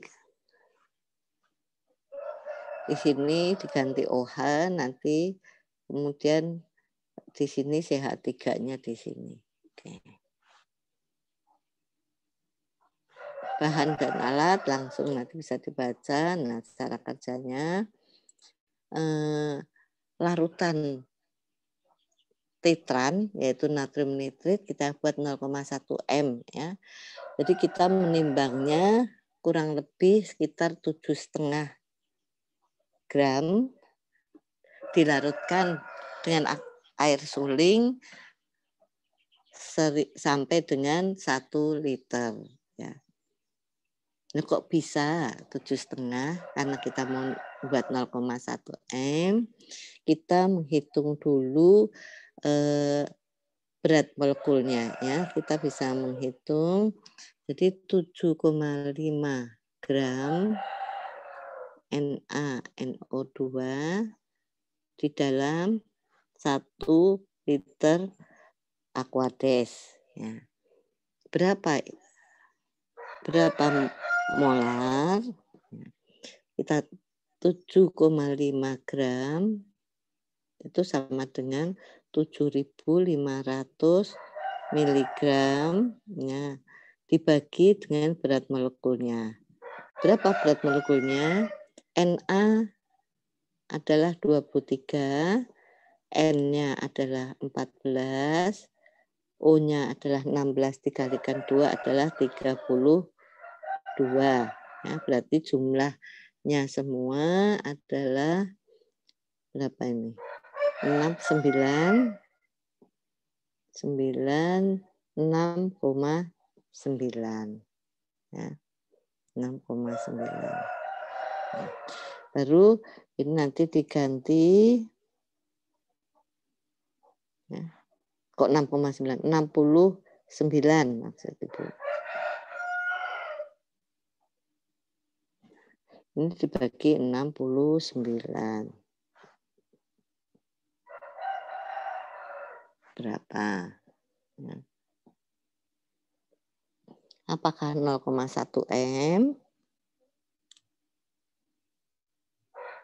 di sini diganti OH nanti kemudian di sini CH3-nya di sini. Oke. Bahan dan alat langsung nanti bisa dibaca. Nah, cara kerjanya eh, larutan tetran yaitu natrium nitrit kita buat 0,1 m ya. Jadi kita menimbangnya kurang lebih sekitar tujuh setengah gram dilarutkan dengan air suling seri, sampai dengan satu liter. Ya. Ini kok bisa tujuh setengah karena kita mau buat 0,1 m, kita menghitung dulu eh, berat molekulnya ya. Kita bisa menghitung jadi 7,5 gram nano 2 di dalam satu liter aquades ya. berapa berapa molar kita 7,5 gram itu sama dengan 7.500 miligram ya, dibagi dengan berat molekulnya. Berapa berat molekulnya? Na adalah 23 N-nya adalah 14, O-nya adalah 16, dikalikan 2 adalah 32. Ya, berarti jumlahnya semua adalah berapa ini? 6, 9, 9, 6,9. Ya, 6,9. Ya, baru ini nanti diganti Ya. Kok 6,9? 69 maksud Ibu. Ini dibagi 69. Berapa? Ya. Apakah 0,1 M?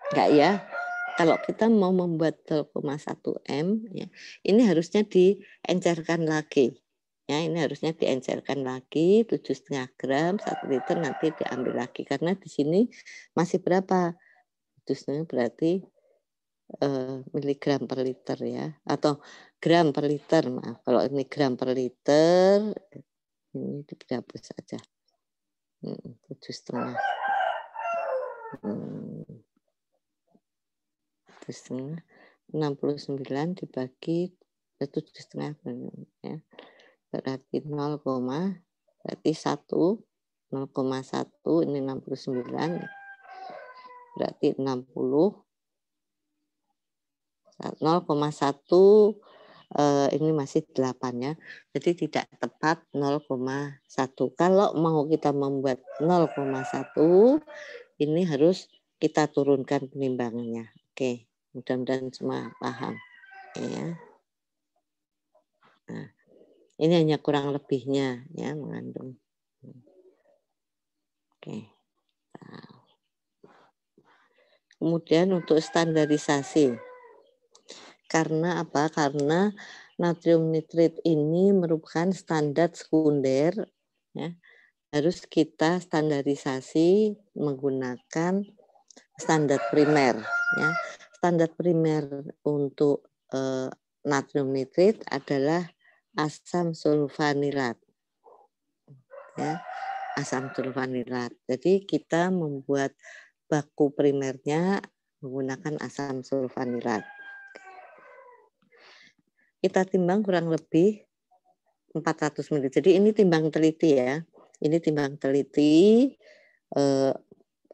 Enggak ya? kalau kita mau membuat 0,1 m ya ini harusnya diencerkan lagi ya ini harusnya diencerkan lagi tujuh setengah gram satu liter nanti diambil lagi karena di sini masih berapa tujuh berarti eh, miligram per liter ya atau gram per liter maaf kalau ini gram per liter ini dihapus saja tujuh setengah tujuh setengah ya. enam puluh sembilan dibagi tujuh setengah ya berarti 0, berarti 1 0,1 ini 69 berarti 60 0,1 eh, ini masih 8 ya jadi tidak tepat 0,1 kalau mau kita membuat 0,1 ini harus kita turunkan penimbangannya oke Mudah-mudahan semua paham. Ya. Nah, ini hanya kurang lebihnya ya mengandung. Oke. Kemudian untuk standarisasi. Karena apa? Karena natrium nitrit ini merupakan standar sekunder ya. Harus kita standarisasi menggunakan standar primer ya standar primer untuk uh, natrium nitrit adalah asam sulfanilat. Ya, asam sulfanilat. Jadi kita membuat baku primernya menggunakan asam sulfanilat. Kita timbang kurang lebih 400 ml. Jadi ini timbang teliti ya. Ini timbang teliti eh,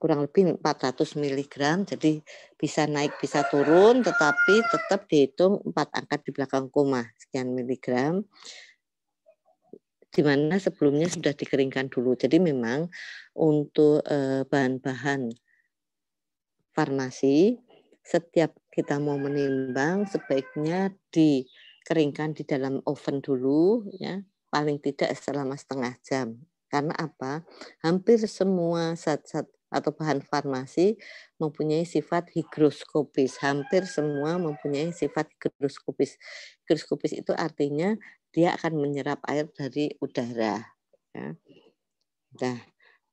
kurang lebih 400 mg jadi bisa naik bisa turun tetapi tetap dihitung 4 angka di belakang koma sekian miligram di mana sebelumnya sudah dikeringkan dulu. Jadi memang untuk eh, bahan-bahan farmasi setiap kita mau menimbang sebaiknya dikeringkan di dalam oven dulu ya paling tidak selama setengah jam. Karena apa? Hampir semua zat-zat atau bahan farmasi mempunyai sifat higroskopis. Hampir semua mempunyai sifat higroskopis. Higroskopis itu artinya dia akan menyerap air dari udara. Ya. Nah,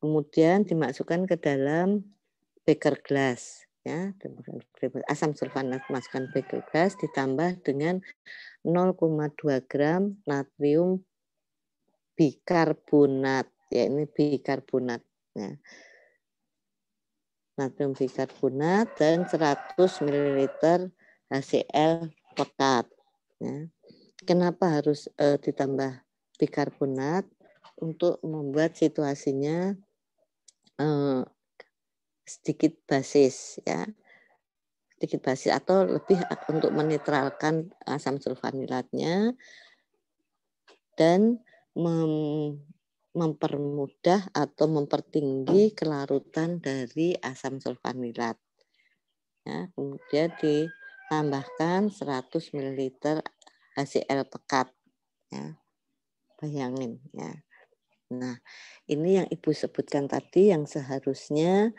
kemudian dimasukkan ke dalam beaker glass. Ya, asam sulfanat masukkan beker gelas ditambah dengan 0,2 gram natrium bikarbonat. Ya, ini bikarbonat. Ya natrium bikarbonat dan 100 ml HCl pekat. Ya. Kenapa harus uh, ditambah bikarbonat untuk membuat situasinya uh, sedikit basis ya sedikit basis atau lebih untuk menetralkan asam sulfanilatnya dan mem, mempermudah atau mempertinggi hmm. kelarutan dari asam sulfanilat. Ya, kemudian ditambahkan 100 ml HCl pekat. Ya. Bayangin ya. Nah, ini yang Ibu sebutkan tadi yang seharusnya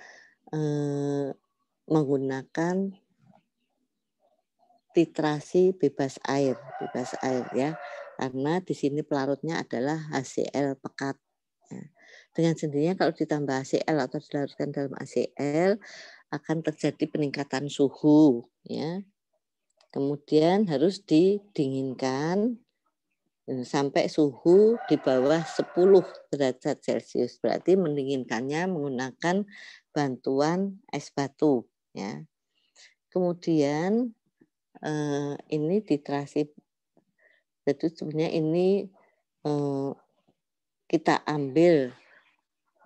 eh, menggunakan titrasi bebas air, bebas air ya. Karena di sini pelarutnya adalah HCl pekat dengan sendirinya kalau ditambah ACL atau dilarutkan dalam ACL akan terjadi peningkatan suhu ya. Kemudian harus didinginkan eh, sampai suhu di bawah 10 derajat Celcius. Berarti mendinginkannya menggunakan bantuan es batu ya. Kemudian eh, ini diterasi jadi sebenarnya ini eh, kita ambil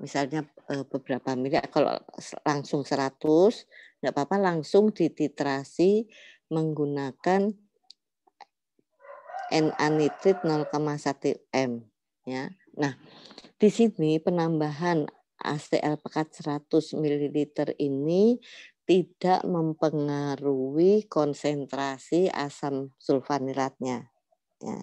misalnya eh, beberapa miliar kalau langsung 100 nggak apa-apa langsung dititrasi menggunakan N anitrit 0,1 m ya. Nah, di sini penambahan ACL pekat 100 ml ini tidak mempengaruhi konsentrasi asam sulfanilatnya. Ya.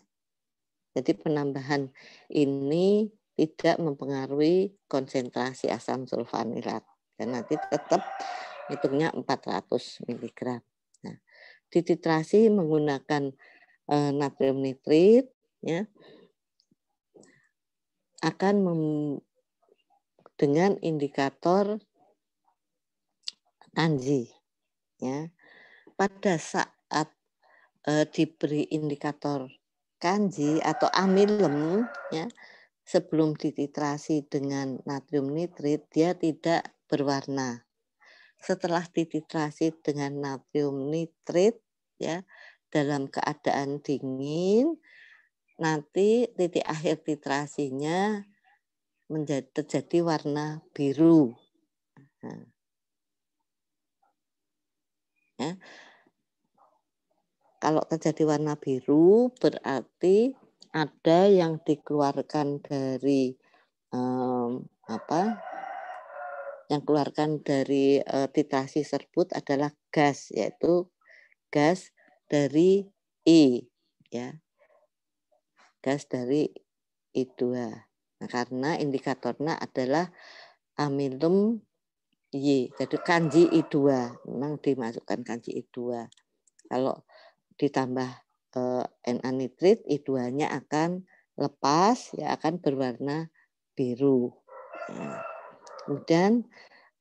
Jadi penambahan ini tidak mempengaruhi konsentrasi asam sulfanilat dan nanti tetap hitungnya 400 mg. Nah, dititrasi menggunakan e, natrium nitrit ya akan mem, dengan indikator tanji ya pada saat e, diberi indikator kanji atau amilem ya sebelum dititrasi dengan natrium nitrit dia tidak berwarna. Setelah dititrasi dengan natrium nitrit ya dalam keadaan dingin nanti titik akhir titrasinya menjadi terjadi warna biru. Nah. Ya. Kalau terjadi warna biru berarti ada yang dikeluarkan dari um, apa? Yang keluarkan dari uh, e, titrasi serbut adalah gas yaitu gas dari I ya. Gas dari I2. Nah, karena indikatornya adalah amilum Y. Jadi kanji I2 memang dimasukkan kanji I2. Kalau ditambah Eh, NA nitrit i 2 akan lepas ya akan berwarna biru. Ya. Kemudian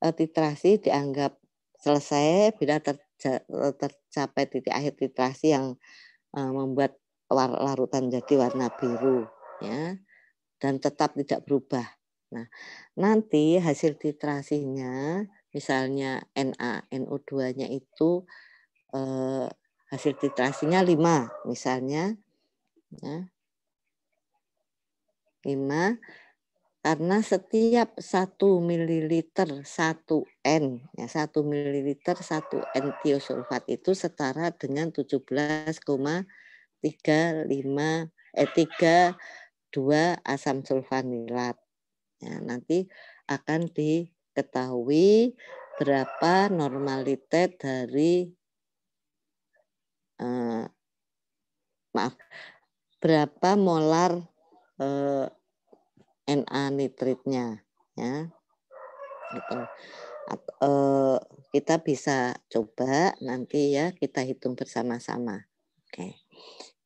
eh, titrasi dianggap selesai bila eh, tercapai titik akhir titrasi yang membuat larutan jadi warna biru ya dan tetap tidak berubah. Nah, nanti hasil titrasinya misalnya Na NO2-nya itu hasil titrasinya 5 misalnya. Ya. 5 karena setiap 1 ml 1 N ya 1 ml 1 N tiosulfat itu setara dengan 17,35 eh 32 asam sulfanilat. Ya, nanti akan diketahui berapa normalitet dari eh, maaf berapa molar eh, Na nitritnya ya gitu. Eh, kita bisa coba nanti ya kita hitung bersama-sama oke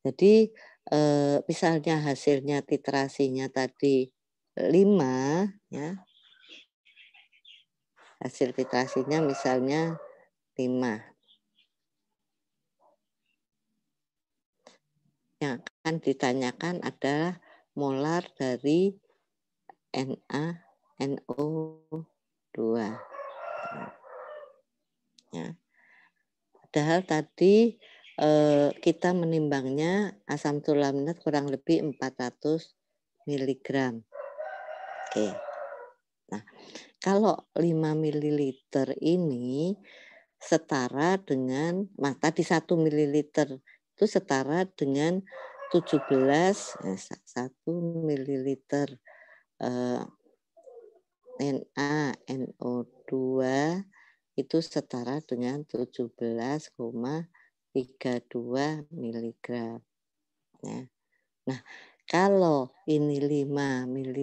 jadi eh, misalnya hasilnya titrasinya tadi 5 ya hasil titrasinya misalnya 5 yang akan ditanyakan adalah molar dari Na NO2. Ya. Padahal tadi eh, kita menimbangnya asam tulaminat kurang lebih 400 mg. Oke. Nah, kalau 5 ml ini setara dengan mata di 1 ml itu setara dengan 17 1 ml Na NaNO2 itu setara dengan 17,32 mg. Ya. Nah, kalau ini 5 ml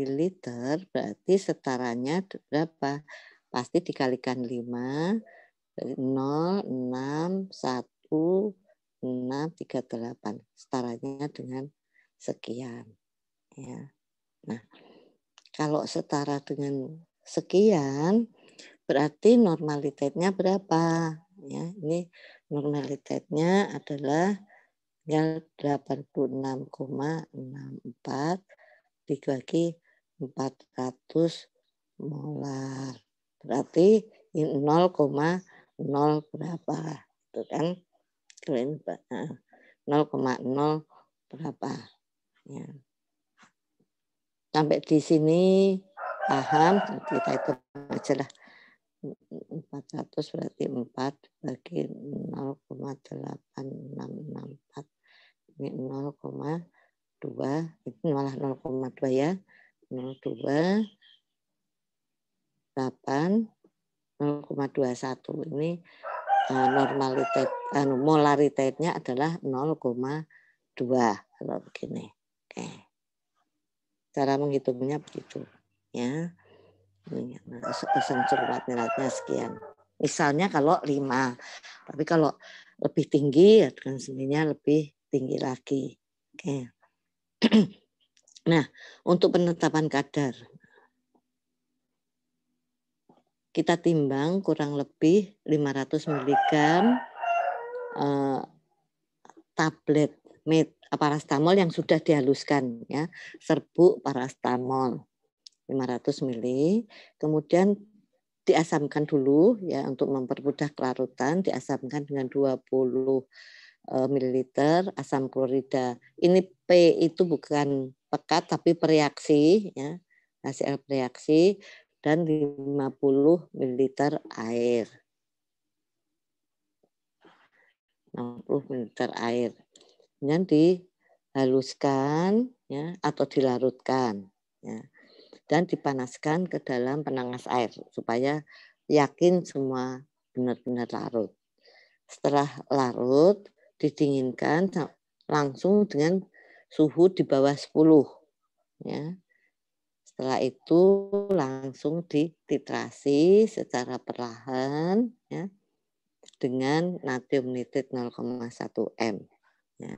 berarti setaranya berapa? Pasti dikalikan 5 0 6 1 638 setaranya dengan sekian ya. Nah, kalau setara dengan sekian berarti normalitasnya berapa ya ini normalitasnya adalah 86,64 dibagi 400 molar berarti 0,0 berapa itu kan selain 0,0 berapa. Ya. Sampai di sini paham, kita itu lah 400 berarti 4 bagi 0,8664. Ini 0,2, itu malah 0,2 ya. 0,2, 8, 0,21. Ini Eh, normalitas anu molaritasnya adalah 0,2 kalau begini. Oke. Cara menghitungnya begitu ya. Asam nah, cermat nilainya sekian. Misalnya kalau 5. Tapi kalau lebih tinggi ya sendirinya lebih tinggi lagi. Oke. Nah, untuk penetapan kadar kita timbang kurang lebih 500 mg uh, tablet met parastamol yang sudah dihaluskan ya, serbuk parastamol 500 ml, kemudian diasamkan dulu ya untuk mempermudah kelarutan, diasamkan dengan 20 eh, ml asam klorida. Ini P itu bukan pekat tapi pereaksi ya, hasil bereaksi dan 50 ml air. 60 ml air. Kemudian dihaluskan ya atau dilarutkan ya. Dan dipanaskan ke dalam penangas air supaya yakin semua benar-benar larut. Setelah larut didinginkan langsung dengan suhu di bawah 10 ya setelah itu langsung dititrasi secara perlahan ya dengan natrium nitrit 0,1 m. Ya.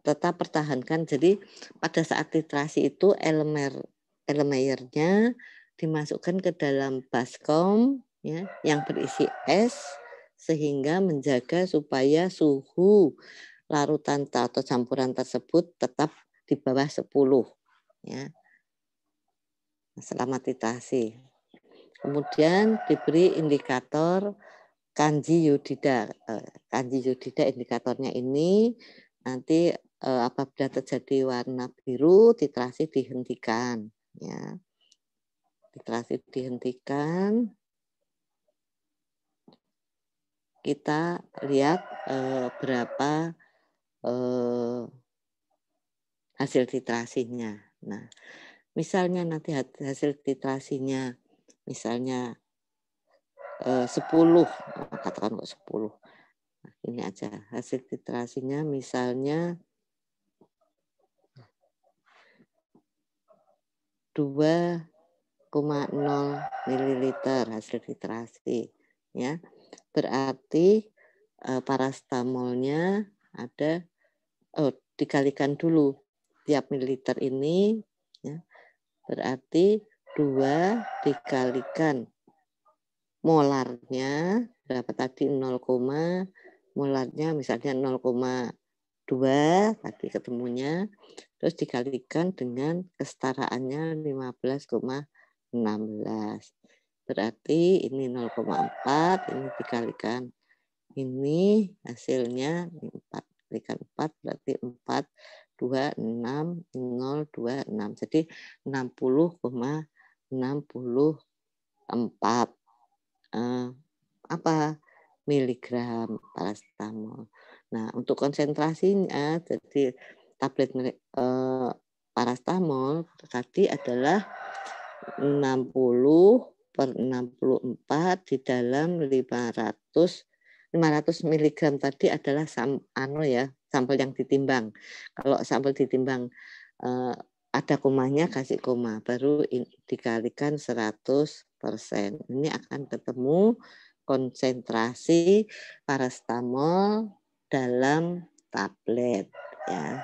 Tetap pertahankan. Jadi pada saat titrasi itu elemer elemernya dimasukkan ke dalam baskom ya yang berisi es sehingga menjaga supaya suhu larutan atau campuran tersebut tetap di bawah 10 ya selamat titasi kemudian diberi indikator kanji yudida eh, kanji yudida indikatornya ini nanti eh, apabila terjadi warna biru titrasi dihentikan ya titrasi dihentikan kita lihat eh, berapa eh, hasil titrasinya Nah, misalnya nanti hasil titrasinya misalnya eh, 10, katakan kok 10. Nah, ini aja hasil titrasinya misalnya 2,0 mililiter hasil titrasi ya. Berarti eh, parastamolnya ada oh dikalikan dulu tiap militer ini ya, berarti dua dikalikan molarnya berapa tadi 0, molarnya misalnya 0,2 tadi ketemunya terus dikalikan dengan kesetaraannya 15,16 berarti ini 0,4 ini dikalikan ini hasilnya 4 dikalikan 4 berarti 4 0,26026. Jadi 60,64 eh, apa miligram paracetamol. Nah, untuk konsentrasinya jadi tablet eh, paracetamol tadi adalah 60 per 64 di dalam 500 500 mg tadi adalah sam, ano ya, sampel yang ditimbang. Kalau sampel ditimbang eh, ada komanya kasih koma, baru in, dikalikan 100%. Ini akan ketemu konsentrasi paracetamol dalam tablet ya.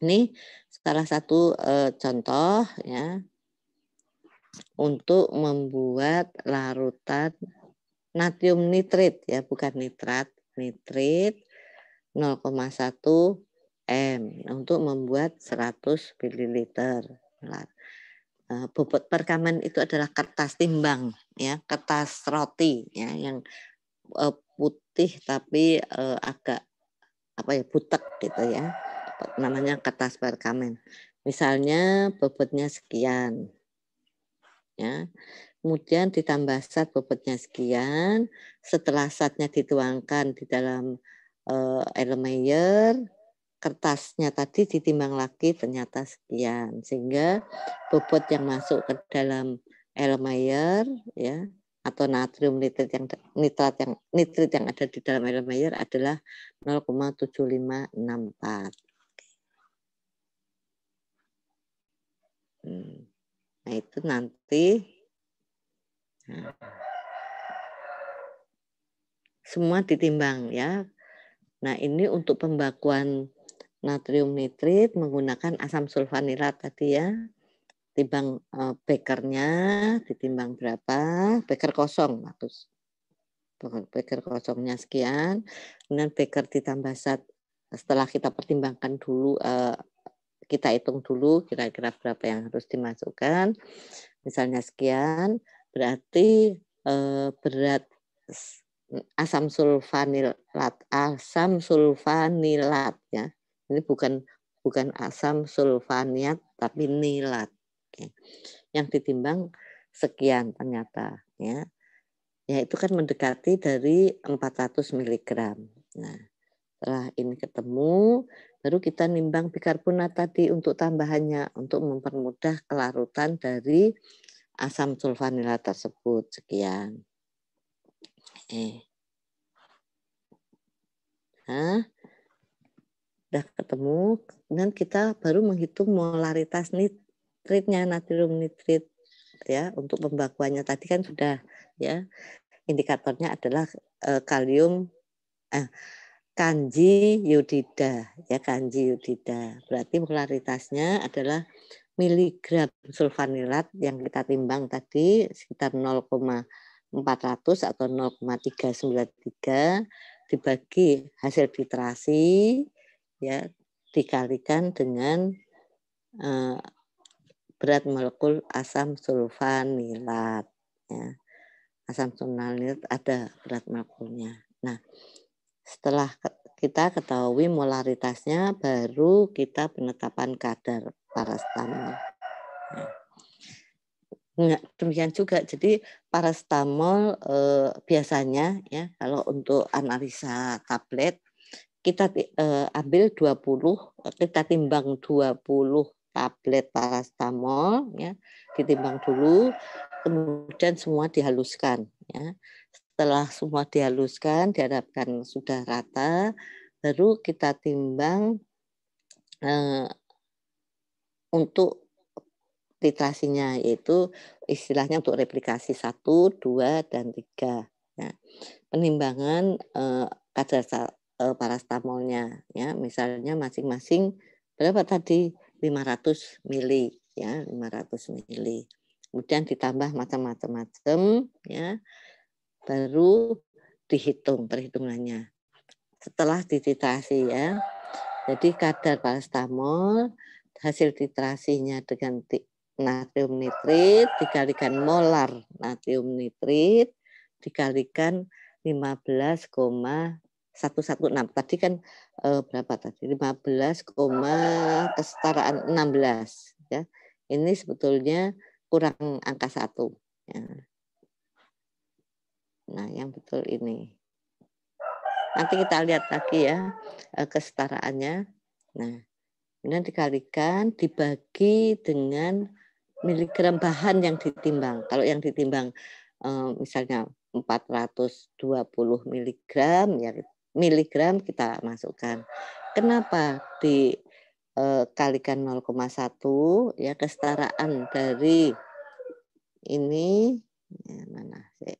Ini salah satu eh, contoh ya untuk membuat larutan natrium nitrit ya, bukan nitrat, nitrit 0,1 M untuk membuat 100 ml. Nah, eh, bobot perkaman itu adalah kertas timbang ya, kertas roti ya yang eh, putih tapi eh, agak apa ya butek gitu ya. Namanya kertas perkamen. Misalnya bobotnya sekian. Ya kemudian ditambah sat bobotnya sekian, setelah satnya dituangkan di dalam uh, air kertasnya tadi ditimbang lagi ternyata sekian sehingga bobot yang masuk ke dalam Elmeyer ya atau natrium nitrit yang nitrat yang nitrit yang ada di dalam Elmeyer adalah 0,7564. Hmm. Nah itu nanti semua ditimbang ya. Nah ini untuk pembakuan natrium nitrit menggunakan asam sulfanilat tadi ya. Timbang eh, bekernya, ditimbang berapa, beker kosong bagus. beker kosongnya sekian, kemudian beker ditambah zat setelah kita pertimbangkan dulu eh, kita hitung dulu kira-kira berapa yang harus dimasukkan. Misalnya sekian, Berarti eh, berat asam sulfanilat asam sulfanilat ya. Ini bukan bukan asam sulfaniat tapi nilat. Yang ditimbang sekian ternyata ya. Ya itu kan mendekati dari 400 mg. Nah, setelah ini ketemu, baru kita nimbang bikarbonat tadi untuk tambahannya untuk mempermudah kelarutan dari asam sulfanila tersebut sekian. Eh. Hah? Udah ketemu, dan kita baru menghitung molaritas nitritnya natrium nitrit ya untuk pembakuannya tadi kan sudah ya. Indikatornya adalah eh, kalium eh, kanji yudida ya kanji yudida berarti molaritasnya adalah miligram sulfanilat yang kita timbang tadi sekitar 0,400 atau 0,393 dibagi hasil filtrasi ya dikalikan dengan eh, berat molekul asam sulfanilat ya. Asam sulfanilat ada berat molekulnya. Nah, setelah kita ketahui molaritasnya baru kita penetapan kadar parastamol. Hmm. Nah, demikian juga. Jadi parastamol eh, biasanya ya kalau untuk analisa tablet kita eh, ambil 20 kita timbang 20 tablet parastamol ya ditimbang dulu kemudian semua dihaluskan ya setelah semua dihaluskan diharapkan sudah rata baru kita timbang eh, untuk titrasinya yaitu istilahnya untuk replikasi satu, dua dan tiga. Ya. penimbangan eh, kadar eh, parastamolnya ya, misalnya masing-masing berapa tadi 500 mili ya, 500 mili. Kemudian ditambah macam-macam-macam ya. Baru dihitung perhitungannya. Setelah dititrasi ya. Jadi kadar parastamol hasil titrasinya dengan natrium nitrit dikalikan molar natrium nitrit dikalikan 15,116 tadi kan eh, berapa tadi 15, kesetaraan 16 ya ini sebetulnya kurang angka satu ya. nah yang betul ini nanti kita lihat lagi ya eh, kesetaraannya nah Kemudian dikalikan dibagi dengan miligram bahan yang ditimbang. Kalau yang ditimbang eh, misalnya 420 miligram ya miligram kita masukkan. Kenapa dikalikan eh, 0,1 ya kesetaraan dari ini ya mana sih?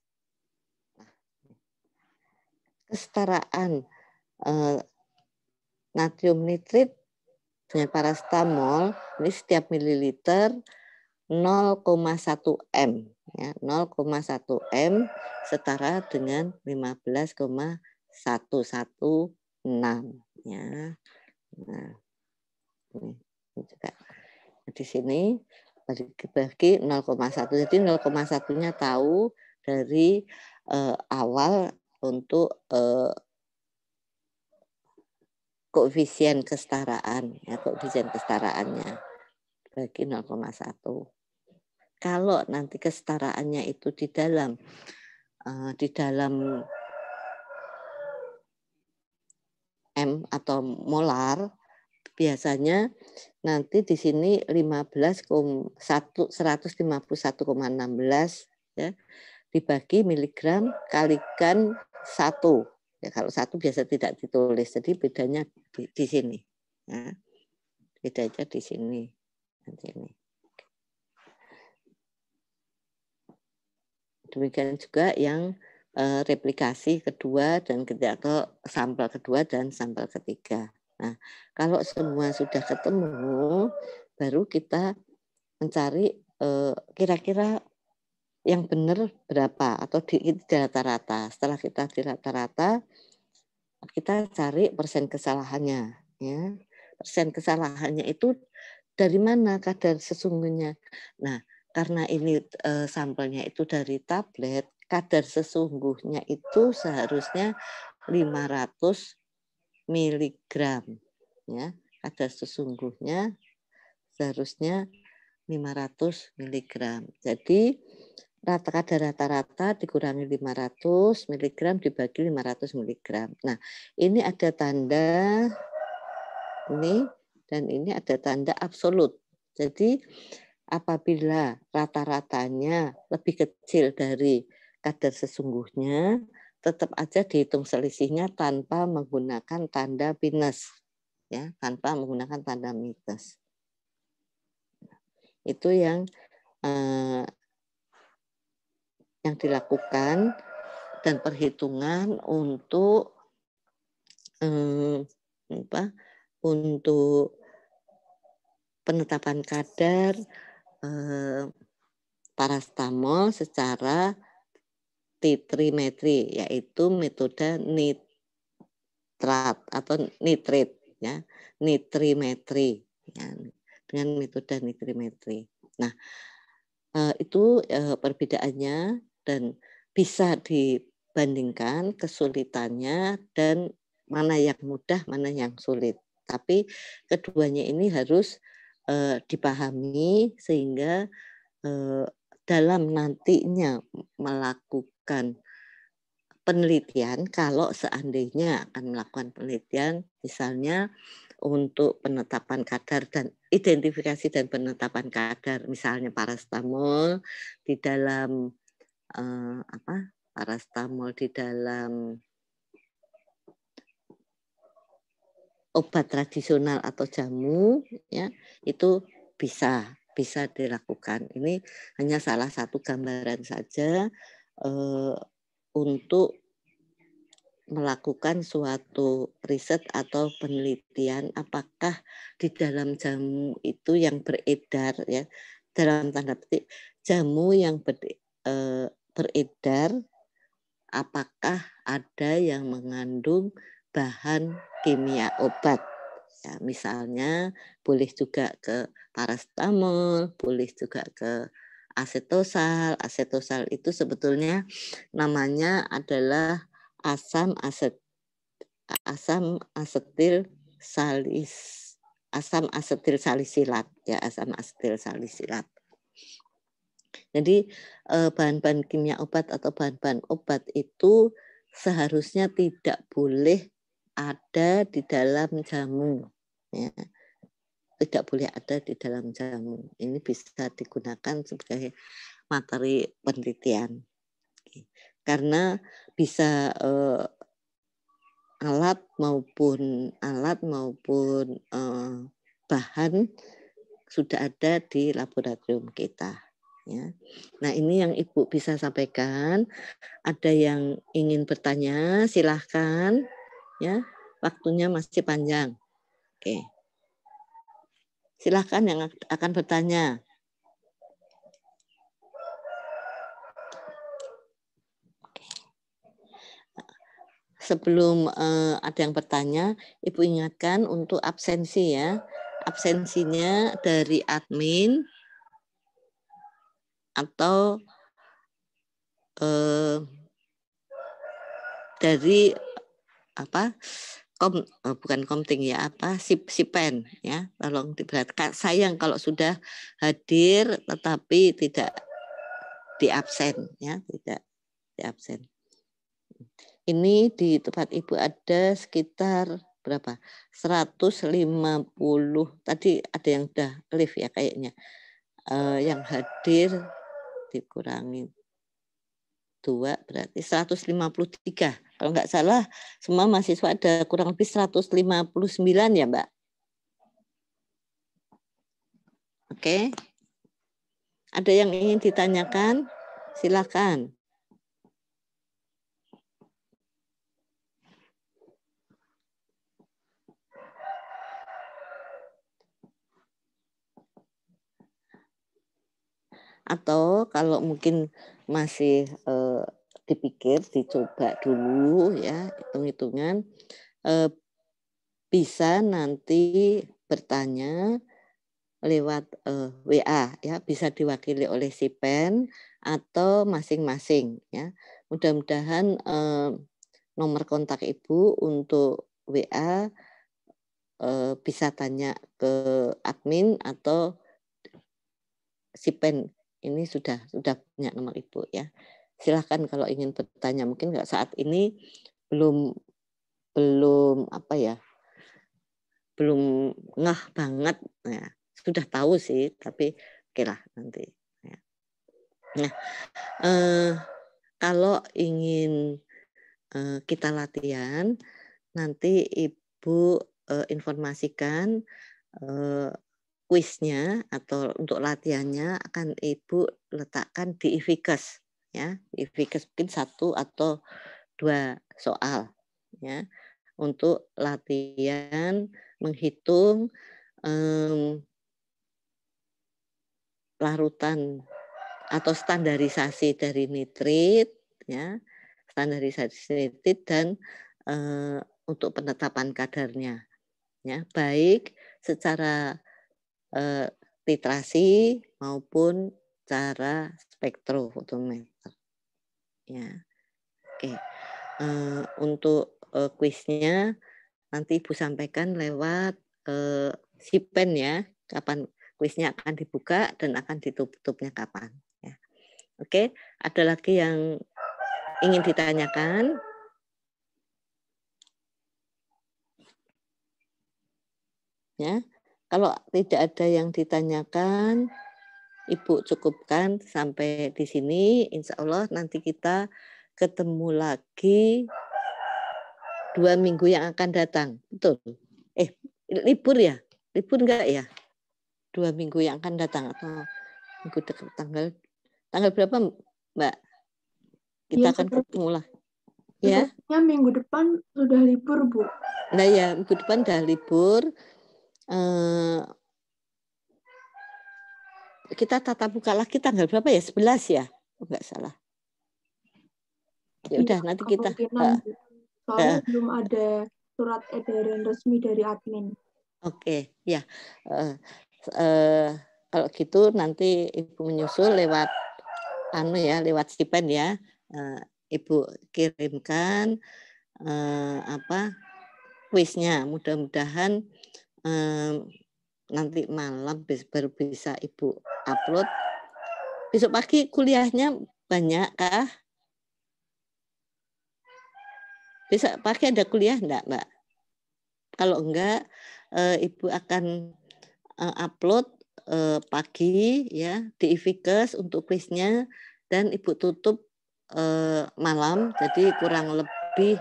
Kesetaraan eh, natrium nitrit punya parastamol, ini setiap mililiter 0,1 M. Ya, 0,1 M setara dengan 15,116. Ya. Nah, ini, juga. Nah, di sini bagi 0,1. Jadi 0,1-nya tahu dari eh, awal untuk eh, koefisien kesetaraan ya koefisien kesetaraannya bagi 0,1 kalau nanti kesetaraannya itu di dalam uh, di dalam m atau molar biasanya nanti di sini 15,1 151,16 ya dibagi miligram kalikan satu Ya, kalau satu biasa tidak ditulis, jadi bedanya di, di sini. Ya. Bedanya di sini. Di sini. Demikian juga yang uh, replikasi kedua dan ketiga atau sampel kedua dan sampel ketiga. Nah, kalau semua sudah ketemu, baru kita mencari eh, kira-kira yang benar berapa atau di, di rata-rata. Setelah kita di rata-rata, kita cari persen kesalahannya. Ya. Persen kesalahannya itu dari mana kadar sesungguhnya. Nah, karena ini e, sampelnya itu dari tablet, kadar sesungguhnya itu seharusnya 500 miligram. Ya, kadar sesungguhnya seharusnya 500 miligram. Jadi rata kadar rata-rata dikurangi 500 mg dibagi 500 mg. Nah, ini ada tanda ini dan ini ada tanda absolut. Jadi apabila rata-ratanya lebih kecil dari kadar sesungguhnya, tetap aja dihitung selisihnya tanpa menggunakan tanda minus ya, tanpa menggunakan tanda minus. Nah, itu yang eh, yang dilakukan dan perhitungan untuk um, apa untuk penetapan kadar um, eh, parastamol secara titrimetri yaitu metode nitrat atau nitrit ya nitrimetri ya, dengan metode nitrimetri. Nah eh, itu perbedaannya dan bisa dibandingkan kesulitannya dan mana yang mudah, mana yang sulit. Tapi keduanya ini harus eh, dipahami sehingga eh, dalam nantinya melakukan penelitian kalau seandainya akan melakukan penelitian misalnya untuk penetapan kadar dan identifikasi dan penetapan kadar misalnya paracetamol di dalam uh, apa parastamol di dalam obat tradisional atau jamu ya itu bisa bisa dilakukan. Ini hanya salah satu gambaran saja uh, untuk melakukan suatu riset atau penelitian apakah di dalam jamu itu yang beredar ya dalam tanda petik jamu yang ber, eh, beredar apakah ada yang mengandung bahan kimia obat. Ya, misalnya boleh juga ke paracetamol, boleh juga ke asetosal. Asetosal itu sebetulnya namanya adalah asam aset asam asetil salis asam asetil salisilat ya asam asetil salisilat. Jadi eh, bahan-bahan kimia obat atau bahan-bahan obat itu seharusnya tidak boleh ada di dalam jamu. Ya. Tidak boleh ada di dalam jamu. Ini bisa digunakan sebagai materi penelitian. Karena bisa eh, alat maupun alat maupun eh, bahan sudah ada di laboratorium kita. Ya. Nah ini yang Ibu bisa sampaikan. Ada yang ingin bertanya, silahkan. Ya, waktunya masih panjang. Oke, silahkan yang akan bertanya. sebelum uh, ada yang bertanya, Ibu ingatkan untuk absensi ya. Absensinya dari admin atau eh, dari apa kom eh, bukan komting ya apa sip sipen ya tolong diperhatikan sayang kalau sudah hadir tetapi tidak diabsen ya tidak diabsen ini di tempat ibu ada sekitar berapa 150 tadi ada yang udah live ya kayaknya eh, yang hadir dikurangi 2 berarti 153. Kalau nggak salah semua mahasiswa ada kurang lebih 159 ya Mbak. Oke. Ada yang ingin ditanyakan? Silakan. atau kalau mungkin masih eh, dipikir dicoba dulu ya hitung-hitungan eh, bisa nanti bertanya lewat eh, WA ya bisa diwakili oleh si pen atau masing-masing ya mudah-mudahan nomor kontak ibu untuk WA bisa tanya ke admin atau si pen ini sudah sudah punya nomor ibu ya. Silahkan kalau ingin bertanya mungkin nggak saat ini belum belum apa ya belum ngah banget ya sudah tahu sih tapi oke okay lah nanti ya. nah eh, kalau ingin eh, kita latihan nanti ibu eh, informasikan eh, kuisnya atau untuk latihannya akan ibu letakkan di ifikas ya ifikas mungkin satu atau dua soal ya untuk latihan menghitung um, larutan atau standarisasi dari nitrit ya standarisasi nitrit dan uh, untuk penetapan kadarnya ya baik secara eh, titrasi maupun cara spektrofotometer. Ya. Oke. Eh, untuk eh, kuisnya nanti Ibu sampaikan lewat eh, sipen ya, kapan kuisnya akan dibuka dan akan ditutupnya kapan ya. Oke, ada lagi yang ingin ditanyakan? Ya. Kalau tidak ada yang ditanyakan, Ibu cukupkan sampai di sini. Insya Allah nanti kita ketemu lagi dua minggu yang akan datang. Betul? Eh, libur ya? Libur enggak ya? Dua minggu yang akan datang atau minggu dekat tanggal tanggal berapa Mbak? Kita ya, akan ketemu lah. Ya. minggu depan sudah libur, Bu. Nah ya, minggu depan sudah libur. Eh, kita tatap muka lagi tanggal berapa ya? 11 ya? Oh, enggak salah. Ya iya, udah nanti kita soalnya uh, belum ada surat edaran resmi dari admin. Oke, okay, ya. Uh, uh, kalau gitu nanti Ibu menyusul lewat anu ya, lewat stipend ya. Uh, Ibu kirimkan uh, apa kuisnya. Mudah-mudahan nanti malam baru bisa ibu upload. Besok pagi kuliahnya banyak kah? Besok pagi ada kuliah enggak, Mbak? Kalau enggak, eh, ibu akan eh, upload eh, pagi ya di Ifikes untuk kuisnya dan ibu tutup malam. Jadi kurang lebih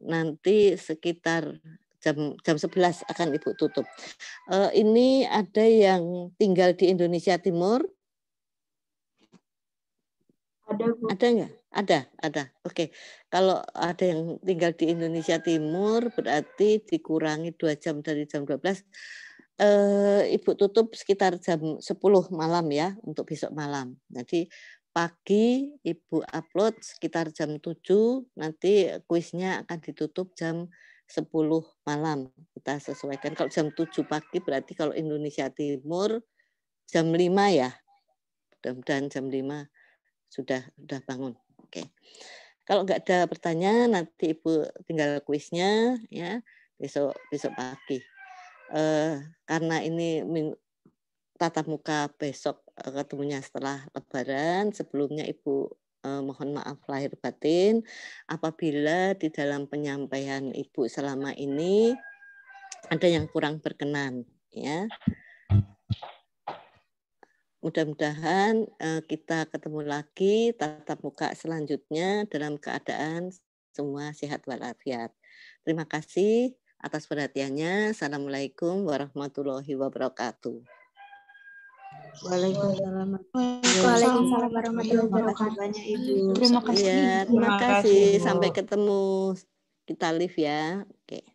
nanti sekitar jam jam 11 akan ibu tutup. Uh, ini ada yang tinggal di Indonesia Timur. Ada bu. Ada nggak? Ada, ada. Oke. Okay. Kalau ada yang tinggal di Indonesia Timur berarti dikurangi dua jam dari jam 12. Uh, eh, ibu tutup sekitar jam 10 malam ya untuk besok malam. Jadi pagi Ibu upload sekitar jam 7, nanti kuisnya akan ditutup jam 10 malam kita sesuaikan. Kalau jam 7 pagi berarti kalau Indonesia Timur jam 5 ya. Mudah-mudahan jam 5 sudah sudah bangun. Oke. Kalau nggak ada pertanyaan nanti Ibu tinggal kuisnya ya besok besok pagi. Eh, karena ini tatap muka besok ketemunya setelah lebaran sebelumnya Ibu Eh, mohon maaf lahir batin apabila di dalam penyampaian Ibu selama ini ada yang kurang berkenan ya. Mudah-mudahan eh, kita ketemu lagi tatap muka selanjutnya dalam keadaan semua sehat walafiat. Terima kasih atas perhatiannya. Assalamualaikum warahmatullahi wabarakatuh. Waalaikumsalam. Waalaikumsalam warahmatullahi wabarakatuh. Banyak Ibu. Terima kasih. Ya, terima kasih. Sampai ketemu kita live ya. Oke. Okay.